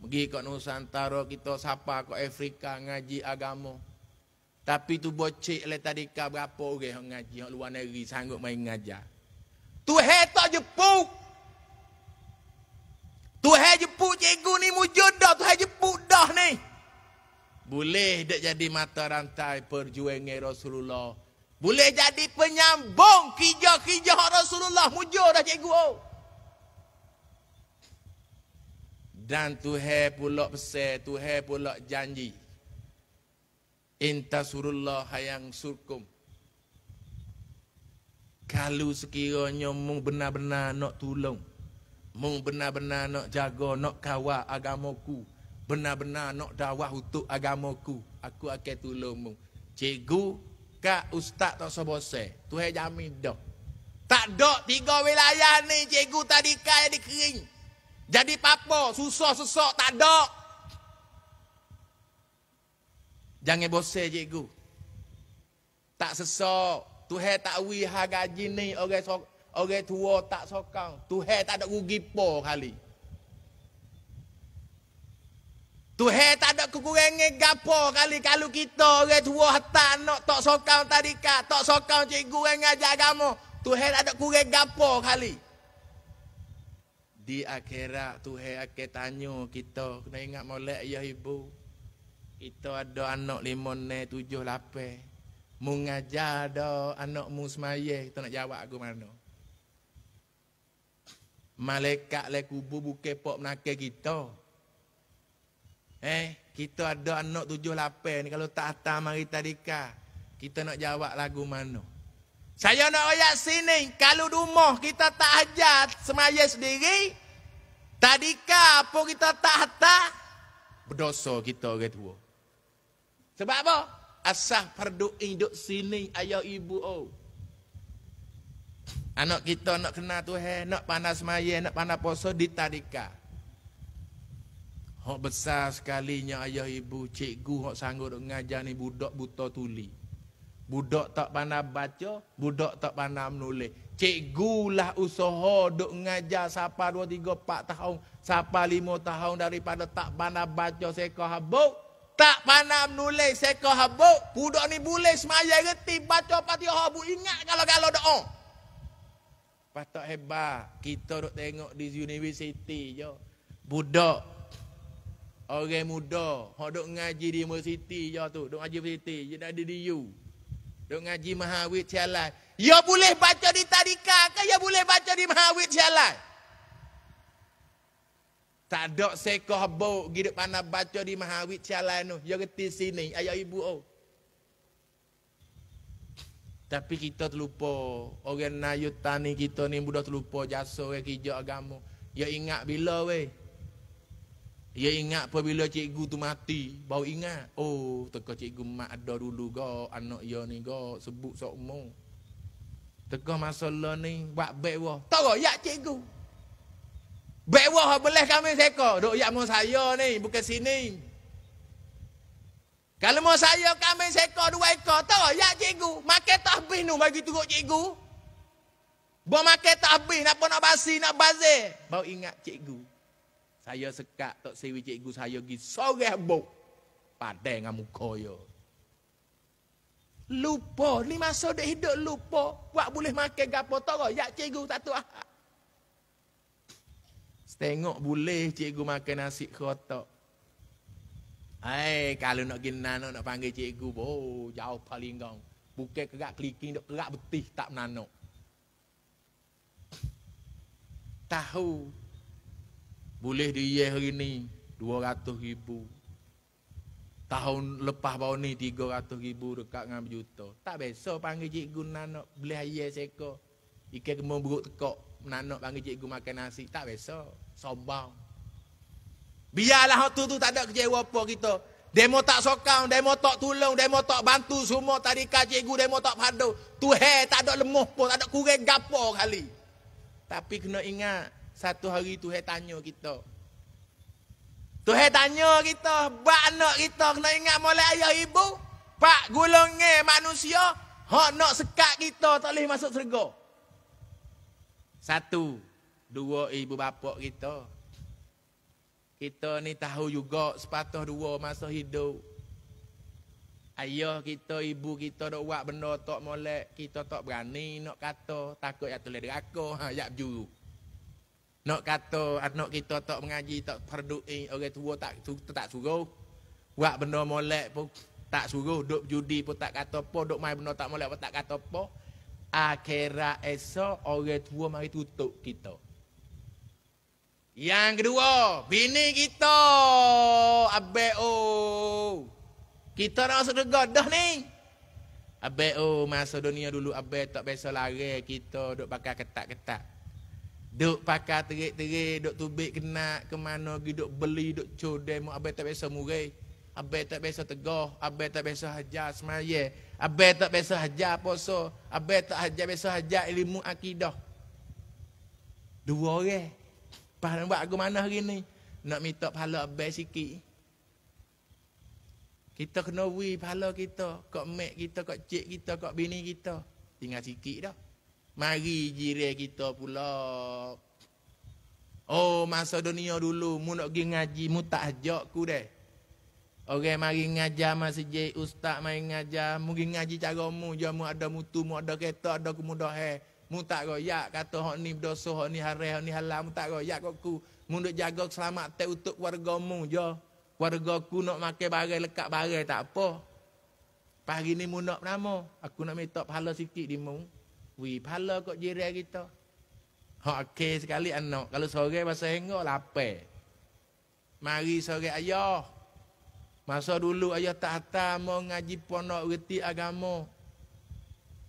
pergi ke Nusantara kita sapa ke Afrika ngaji agama tapi tu bocik le lah tadi ka berapa orang yang ngaji yang luar negeri sanggup main ngajar tu he tak jepuk tu he jepuk cikgu ni mujur dah tu he jepuk dah ni boleh dak jadi mata rantai perjuangan Rasulullah boleh jadi penyambung kijah-kijah Rasulullah mujur dah cikgu oh. dan Tuhan pula pesan, Tuhan pula janji. Inta surullah hayang surkum. Kalau sekiranya mung benar-benar nak tolong, mung benar-benar nak jaga, nak kawal agamaku, benar-benar nak dakwah untuk agamaku, aku akan tolong mung. Cikgu, kak ustaz tak Se, Tuhan jamin dah. Tak dok tiga wilayah ni cikgu tadi kaya dikering. Jadi papo Susah sesak tak ada. Jangan bosan cikgu. Tak sesak. Tuhan tak wi ha gaji ni orang sok orang tua tak sokang. Tuhan tak ada rugi po kali. Tuhan tak ada kekurangan gapo kali kalau kita orang tua tak nak tak sokang tadi tadika, tak sokang cikgu yang ajar agama. Tuhan tak ada kurang gapo kali di akhirat tu Tuhan akan tanya kita kena ingat molek ayah ibu kita ada anak lima, enam, tujuh, lapan mengajar ada anak mu semaya kita nak jawab aku mana malaikat le kubur buke pok menake kita eh kita ada anak tujuh, lape ni kalau tak atas mari tadika kita nak jawab lagu mana saya nak ayat sini, kalau rumah kita tak ajar semaya sendiri, tadika apa kita tak hata, berdosa kita orang tua. Sebab apa? Asah perdu induk sini ayah ibu oh. Anak kita nak kena tu Tuhan, nak panas semaya, nak panas poso di tadika. Hak besar sekalinya ayah ibu, cikgu hak sanggup ngajar ni budak buta tuli. Budak tak pandai baca, budak tak pandai menulis. lah usaha duk ngajar siapa 2 3 4 tahun, siapa 5 tahun daripada tak pandai baca seko habuk, tak pandai menulis seko habuk. Budak ni boleh semaya reti baca Fatihah habuk ingat kalau-kalau doa. Oh. Patut hebat. Kita duk tengok di universiti je. Budak orang muda, hok duk ngaji di universiti je tu, duk ngaji universiti, jadi di you. Duk ngaji mahawid sialan. Ya boleh baca di tadika ke ya boleh baca di mahawid sialan? Tak ada sekoh bau pergi depan baca di mahawid sialan tu. Ya reti sini ayah ibu oh. Tapi kita terlupa. Orang Nayutani kita ni budak terlupa jasa orang kijak agama. Ya ingat bila weh? Ia ingat apabila cikgu tu mati, baru ingat. Oh, teka cikgu mak ada dulu ke, anak ia ya ni ke, sebut sok mu. Teka masalah ni, buat baik wah. Tahu, ya cikgu. Baik wah, boleh kami seka. Duk, ya mau saya ni, bukan sini. Kalau mau saya, kami seka dua eka. Tahu, ya cikgu. Makan tak habis ni, bagi tu cikgu. Bawa makan tak habis, nak pun nak basi, nak bazir. Baru ingat Cikgu. Saya sekak tok sewi cikgu saya gi sore bo. Padai dengan muka yo. Ya. Lupa, ni masa dia hidup lupa. Buat boleh makan gapo toro, ya cikgu tak tu ah. Tengok boleh cikgu makan nasi kotak. Hai, kalau nak gina nak, nak panggil cikgu, oh, jauh paling gong. Bukan kerak kliking, kerak betih tak menanuk. Tahu, boleh di yeh hari ni 200 ribu tahun lepas bau ni 300 ribu dekat dengan juta tak biasa panggil cikgu nak beli yeh seko ikan kemur buruk tekok nak panggil cikgu makan nasi tak biasa sobau biarlah waktu tu tak ada kecewa apa kita demo tak sokong demo tak tolong demo tak bantu semua tadi tadika cikgu demo tak padu tu tak ada lemuh pun tak ada kurang gapo kali tapi kena ingat satu hari Tuhan tanya kita. Tuhan tanya kita, bak anak kita kena ingat molek ayah ibu, pak gulungnya manusia, hak nak sekat kita tak boleh masuk surga. Satu, dua ibu bapak kita. Kita ni tahu juga sepatah dua masa hidup. Ayah kita, ibu kita dok buat benda tak molek, kita tak berani nak kata, takut ya tulis deraka, ha, yang juruk. Nak kata anak kita tak mengaji, tak perdui, orang tua tak tu, tak suruh. Buat benda molek pun tak suruh, duk judi pun tak kata apa, duk main benda tak molek pun tak kata apa. Akhirat esok orang tua mari tutup kita. Yang kedua, bini kita, abek o. Kita nak masuk surga dah ni. Abek o, masa dunia dulu abek tak biasa lari, kita duk pakai ketat-ketat. Duk pakar terik-terik, duk tubik kena ke mana pergi, duk beli, duk codeh, mau abai tak biasa murai. Abai tak biasa tegah, abai tak biasa hajar semaya. Abai tak biasa hajar poso, abai tak hajar biasa hajar ilmu akidah. Dua orang. Pas nampak aku mana hari ni? Nak minta pahala abai sikit. Kita kena wui pahala kita, kat mek kita, kat cik kita, kat bini kita. Tinggal sikit dah. Mari jiran kita pula. Oh, masa dunia dulu, mu nak pergi ngaji, mu tak ajak ku deh. Orang mari ngajar masjid, ustaz mari ngajar, mu pergi ngaji cara mu, jom mu ada mutu, mu ada kereta, ada kemudahan. Eh. Mu tak royak, kata hok ni berdosa, hok ni haram, hok ni halal, mu tak royak kok ku. Mu nak jaga keselamatan untuk warga mu, jo. Warga ku nak makan barang lekat barang tak apa. Pagi ni mu nak nama, aku nak minta pahala sikit di mu. Wi pala kok jiran kita. Hak okay sekali anak. Kalau sore masa hengok lapar. Mari sore ayah. Masa dulu ayah tak hata mau ngaji ponok reti agama.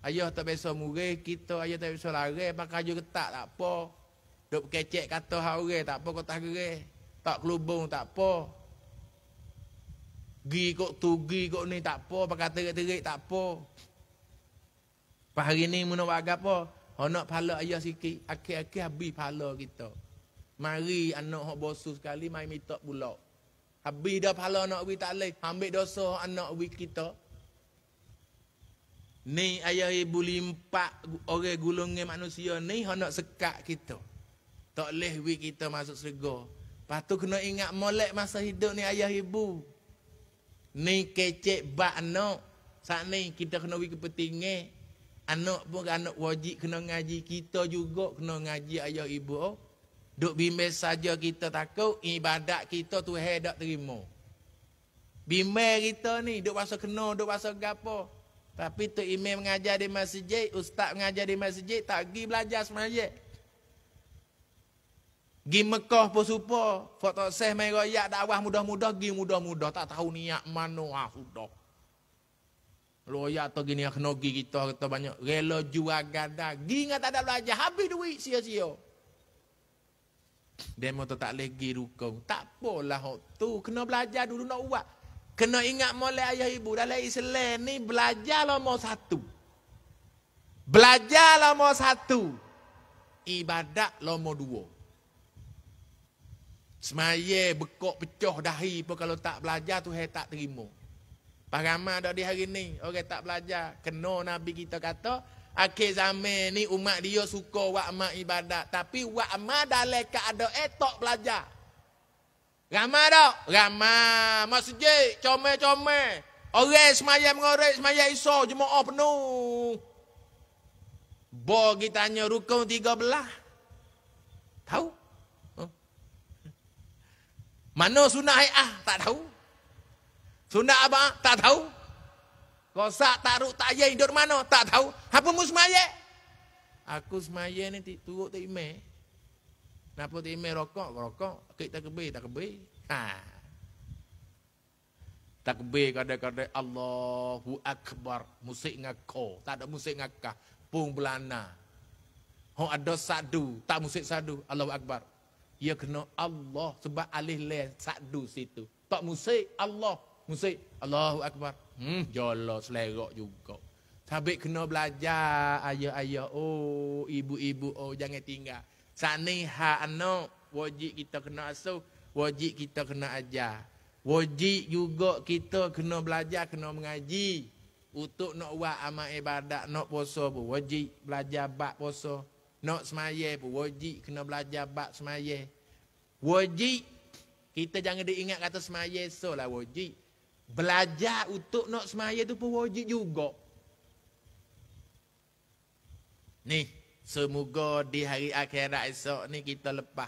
Ayah tak biasa murih kita, ayah tak biasa lari, pakai juga tak, tak apa. Duk kecek kata hak orang, tak apa kota tak Tak kelubung, tak apa. Gi kok tu, gi kok ni, tak apa, pakai terik-terik, tak apa. Pas hari ni mu nak buat apa? Hanak pahala ayah sikit. Akhir-akhir habis pahala kita. Mari anak hok bosu sekali, mai minta pula. Habis dah pahala nak wik tak boleh. Ambil dosa anak wik kita. Ni ayah ibu limpak orang gulungan manusia ni hendak sekat kita. Tak leh wi kita masuk surga. Patu kena ingat molek masa hidup ni ayah ibu. Ni kecek bak anak. Saat ni kita kena wi kepentingan. Anak pun anak wajib kena ngaji. Kita juga kena ngaji ayah ibu. Duk bimbing saja kita takut. Ibadat kita tu tak terima. Bimbing kita ni. Duk rasa kena. Duk rasa gapo. Tapi tu imam mengajar di masjid. Ustaz mengajar di masjid. Tak pergi belajar semuanya. Gi Mekah pun supa. Fakta seh main rakyat dakwah mudah-mudah. Gi mudah-mudah. Tak tahu niat mana. Ha, sudah. Loya atau gini kenogi kita kata banyak rela juagan daging tak ada belajar habis duit sia-sia demo tu tak lagi rukun tak apalah hok tu kena belajar dulu nak buat kena ingat mole ayah ibu dalam Islam ni belajar lama satu belajar lama satu ibadat lama dua semaya bekok pecah dahi pun kalau tak belajar tu hai tak terima Parama dok di hari ni orang tak belajar. Kena nabi kita kata akhir zaman ni umat dia suka buat amal ibadat tapi buat amal dalam keadaan eh, tak belajar. Ramai dok? Ramai. Masjid come-come. Orang semayam mengorek semayam iso jemaah penuh. Bo kita tanya rukun 13. Tahu? Huh? Mana sunah ah tak tahu. Sundak apa? Tak tahu. Kosak, taruk, taya, hidup mana? Tak tahu. Apa mu semaya? Aku semaya ni tuk tuk tuk ime. Kenapa tuk ime rokok? Rokok. Kek tak kebe, tak kebe. Ha. Tak kebe kada-kada Allahu Akbar. Musik ngako. Tak ada musik ngakah. Pung belana. Ho ada sadu. Tak musik sadu. Allahu Akbar. Ya kena Allah sebab alih leh sadu situ. Tak musik Allah musik Allahu akbar hmm jola selerok juga Tapi kena belajar ayah-ayah oh ibu-ibu oh jangan tinggal sane ha anak wajib kita kena asuh wajib kita kena ajar wajib juga kita kena belajar kena mengaji untuk nak buat amal ibadat nak puasa pun wajib belajar bak puasa nak semaya pun wajib kena belajar bak semaya wajib kita jangan diingat kata semaya so lah wajib Belajar untuk nak semaya tu pun wajib juga. Ni, semoga di hari akhirat esok ni kita lepas.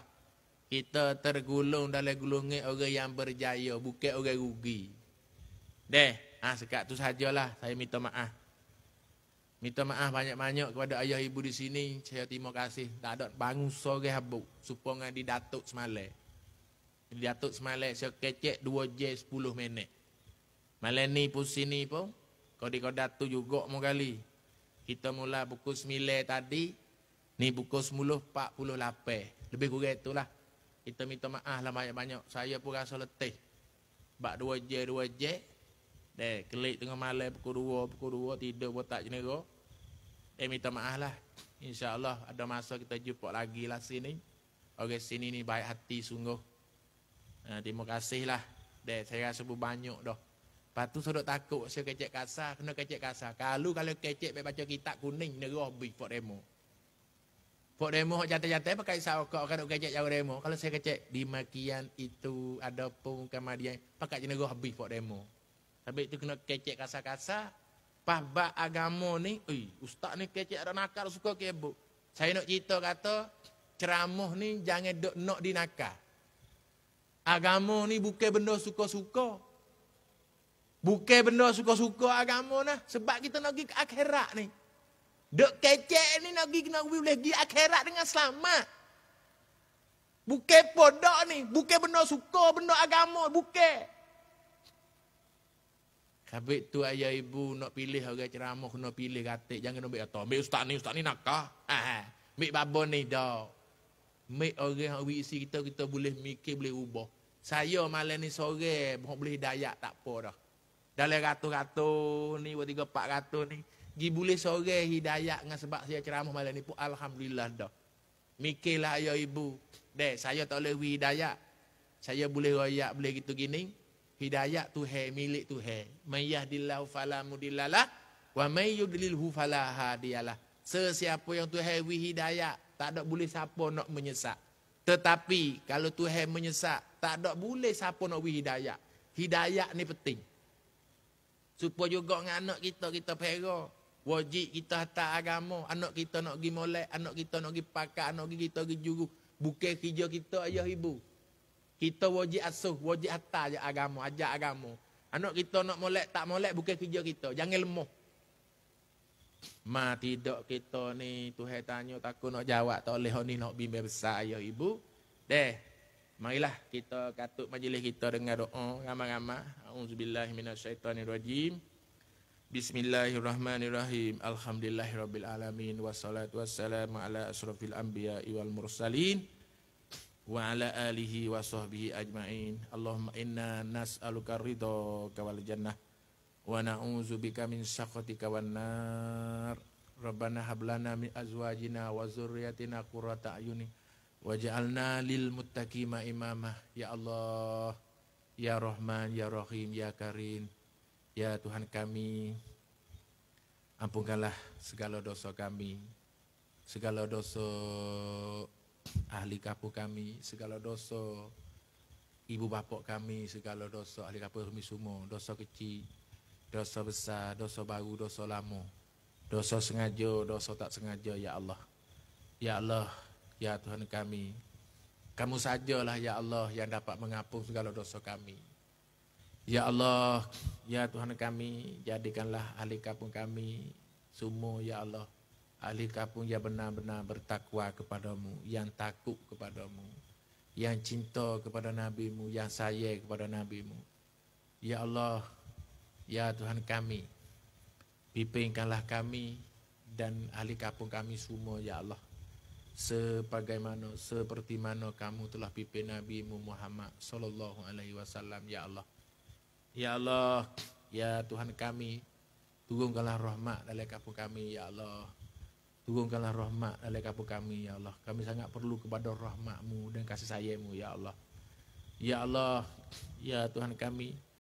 Kita tergulung dalam gulungnya orang yang berjaya, bukan orang rugi. Dah, ah ha, sekat tu sajalah saya minta maaf. Minta maaf banyak-banyak kepada ayah ibu di sini. Saya terima kasih. Tak ada bangun sore habuk. Supongan di Datuk Semalek. Di Datuk Semalek saya kecek 2 jam 10 minit. Maleni pusini pun kau dikodat tu juga mu kali. Kita mula buku 9 tadi ni pukul 10.48. Lebih kurang itulah. Kita minta maaf lah banyak-banyak. Saya pun rasa letih. Bak 2 je 2 je. Dek kelik tengah malam pukul 2 pukul 2 tidur pun tak jenera. Eh minta maaf lah. Insyaallah ada masa kita jumpa lagi lah sini. okay sini ni baik hati sungguh. Nah, eh, terima kasih lah. Dek saya rasa banyak dah. Lepas tu takut saya kecek kasar, kena kecek kasar. Kalau kalau kecek baik baca kitab kuning neroh bi fok demo. Fok demo hok jatah-jatah pakai sawak kok kecek jauh demo. Kalau saya kecek di makian itu ada pun kemadian pakai neroh bi fok demo. Tapi itu kena kecek kasar-kasar. Pas bak agama ni, ui, ustaz ni kecek ada nakal suka kebuk. Saya nak cerita kata, ceramah ni jangan duk nak dinakal. Agama ni bukan benda suka-suka. Bukan benda suka-suka agama nah. Sebab kita nak pergi ke akhirat ni. Dok kecek ni nak pergi nak boleh pergi akhirat dengan selamat. Bukan podok ni, bukan benda suka benda agama, bukan. Habis tu ayah ibu nak pilih orang ceramah nak pilih katik jangan ambil atau ambil ustaz ni ustaz ni nakah. Ah, ambil babon ni dah. Mik orang yang isi kita, kita boleh mikir, boleh ubah. Saya malam ni sore, boleh dayak tak apa dah. Dale ratu-ratu ni, buat tiga pak ratu ni. Gi boleh sore hidayah dengan sebab saya ceramah malam ni pun Alhamdulillah dah. Mikirlah ayah ibu. Dek, saya tak boleh hidayah. Saya boleh royak, boleh gitu gini. Hidayah tu hai, milik tu hai. falamu falamudillalah. Wa falaha dialah. Sesiapa yang Tuhan beri hidayah, tak ada boleh siapa nak menyesak. Tetapi kalau Tuhan menyesak tak ada boleh siapa nak beri hidayah. Hidayah ni penting. Supaya juga dengan anak kita, kita pera. Wajib kita hantar agama. Anak kita nak pergi molek, anak kita nak pergi pakar, anak kita pergi juru. Bukan kerja kita, ayah ibu. Kita wajib asuh, wajib hantar ajak agama, ajak agama. Anak kita nak molek, tak molek, bukan kerja kita. Jangan lemah. Ma tidak kita ni Tuhan tanya tak nak jawab tak boleh ni nak bimbing besar ya ibu. Deh. Marilah kita katuk majlis kita dengan doa ramai-ramai. A'udzubillahi minasyaitonirrajim. Bismillahirrahmanirrahim. Alhamdulillahirabbil alamin wassalatu wassalamu ala asrofil anbiya'i wal mursalin wa ala alihi washabbihi ajmain. Allahumma inna nas'aluka ridho kawal jannah wa na'udzubika min syaqqatika wan nar. Rabbana hab lana min azwajina wa dzurriyyatina qurrata a'yun waj'alna lil muttaqina imama. Ya Allah. Ya Rahman, Ya Rahim, Ya Karim, Ya Tuhan kami, ampunkanlah segala dosa kami, segala dosa ahli kapu kami, segala dosa ibu bapa kami, segala dosa ahli kapu kami semua, dosa kecil, dosa besar, dosa baru, dosa lama, dosa sengaja, dosa tak sengaja, Ya Allah. Ya Allah, Ya Tuhan kami, kamu sajalah ya Allah yang dapat mengapung segala dosa kami. Ya Allah, ya Tuhan kami, jadikanlah ahli kapung kami semua ya Allah. Ahli kapung yang benar-benar bertakwa kepadamu, yang takut kepadamu, yang cinta kepada NabiMu, yang sayang kepada NabiMu. Ya Allah, ya Tuhan kami, pimpinkanlah kami dan ahli kapung kami semua ya Allah sebagaimana seperti mana kamu telah pimpin Nabi Muhammad sallallahu alaihi wasallam ya Allah. Ya Allah, ya Tuhan kami, tunggulah rahmat dari kapu kami ya Allah. tunggulah rahmat dari kapu kami ya Allah. Kami sangat perlu kepada rahmat-Mu dan kasih sayang-Mu ya Allah. Ya Allah, ya Tuhan kami,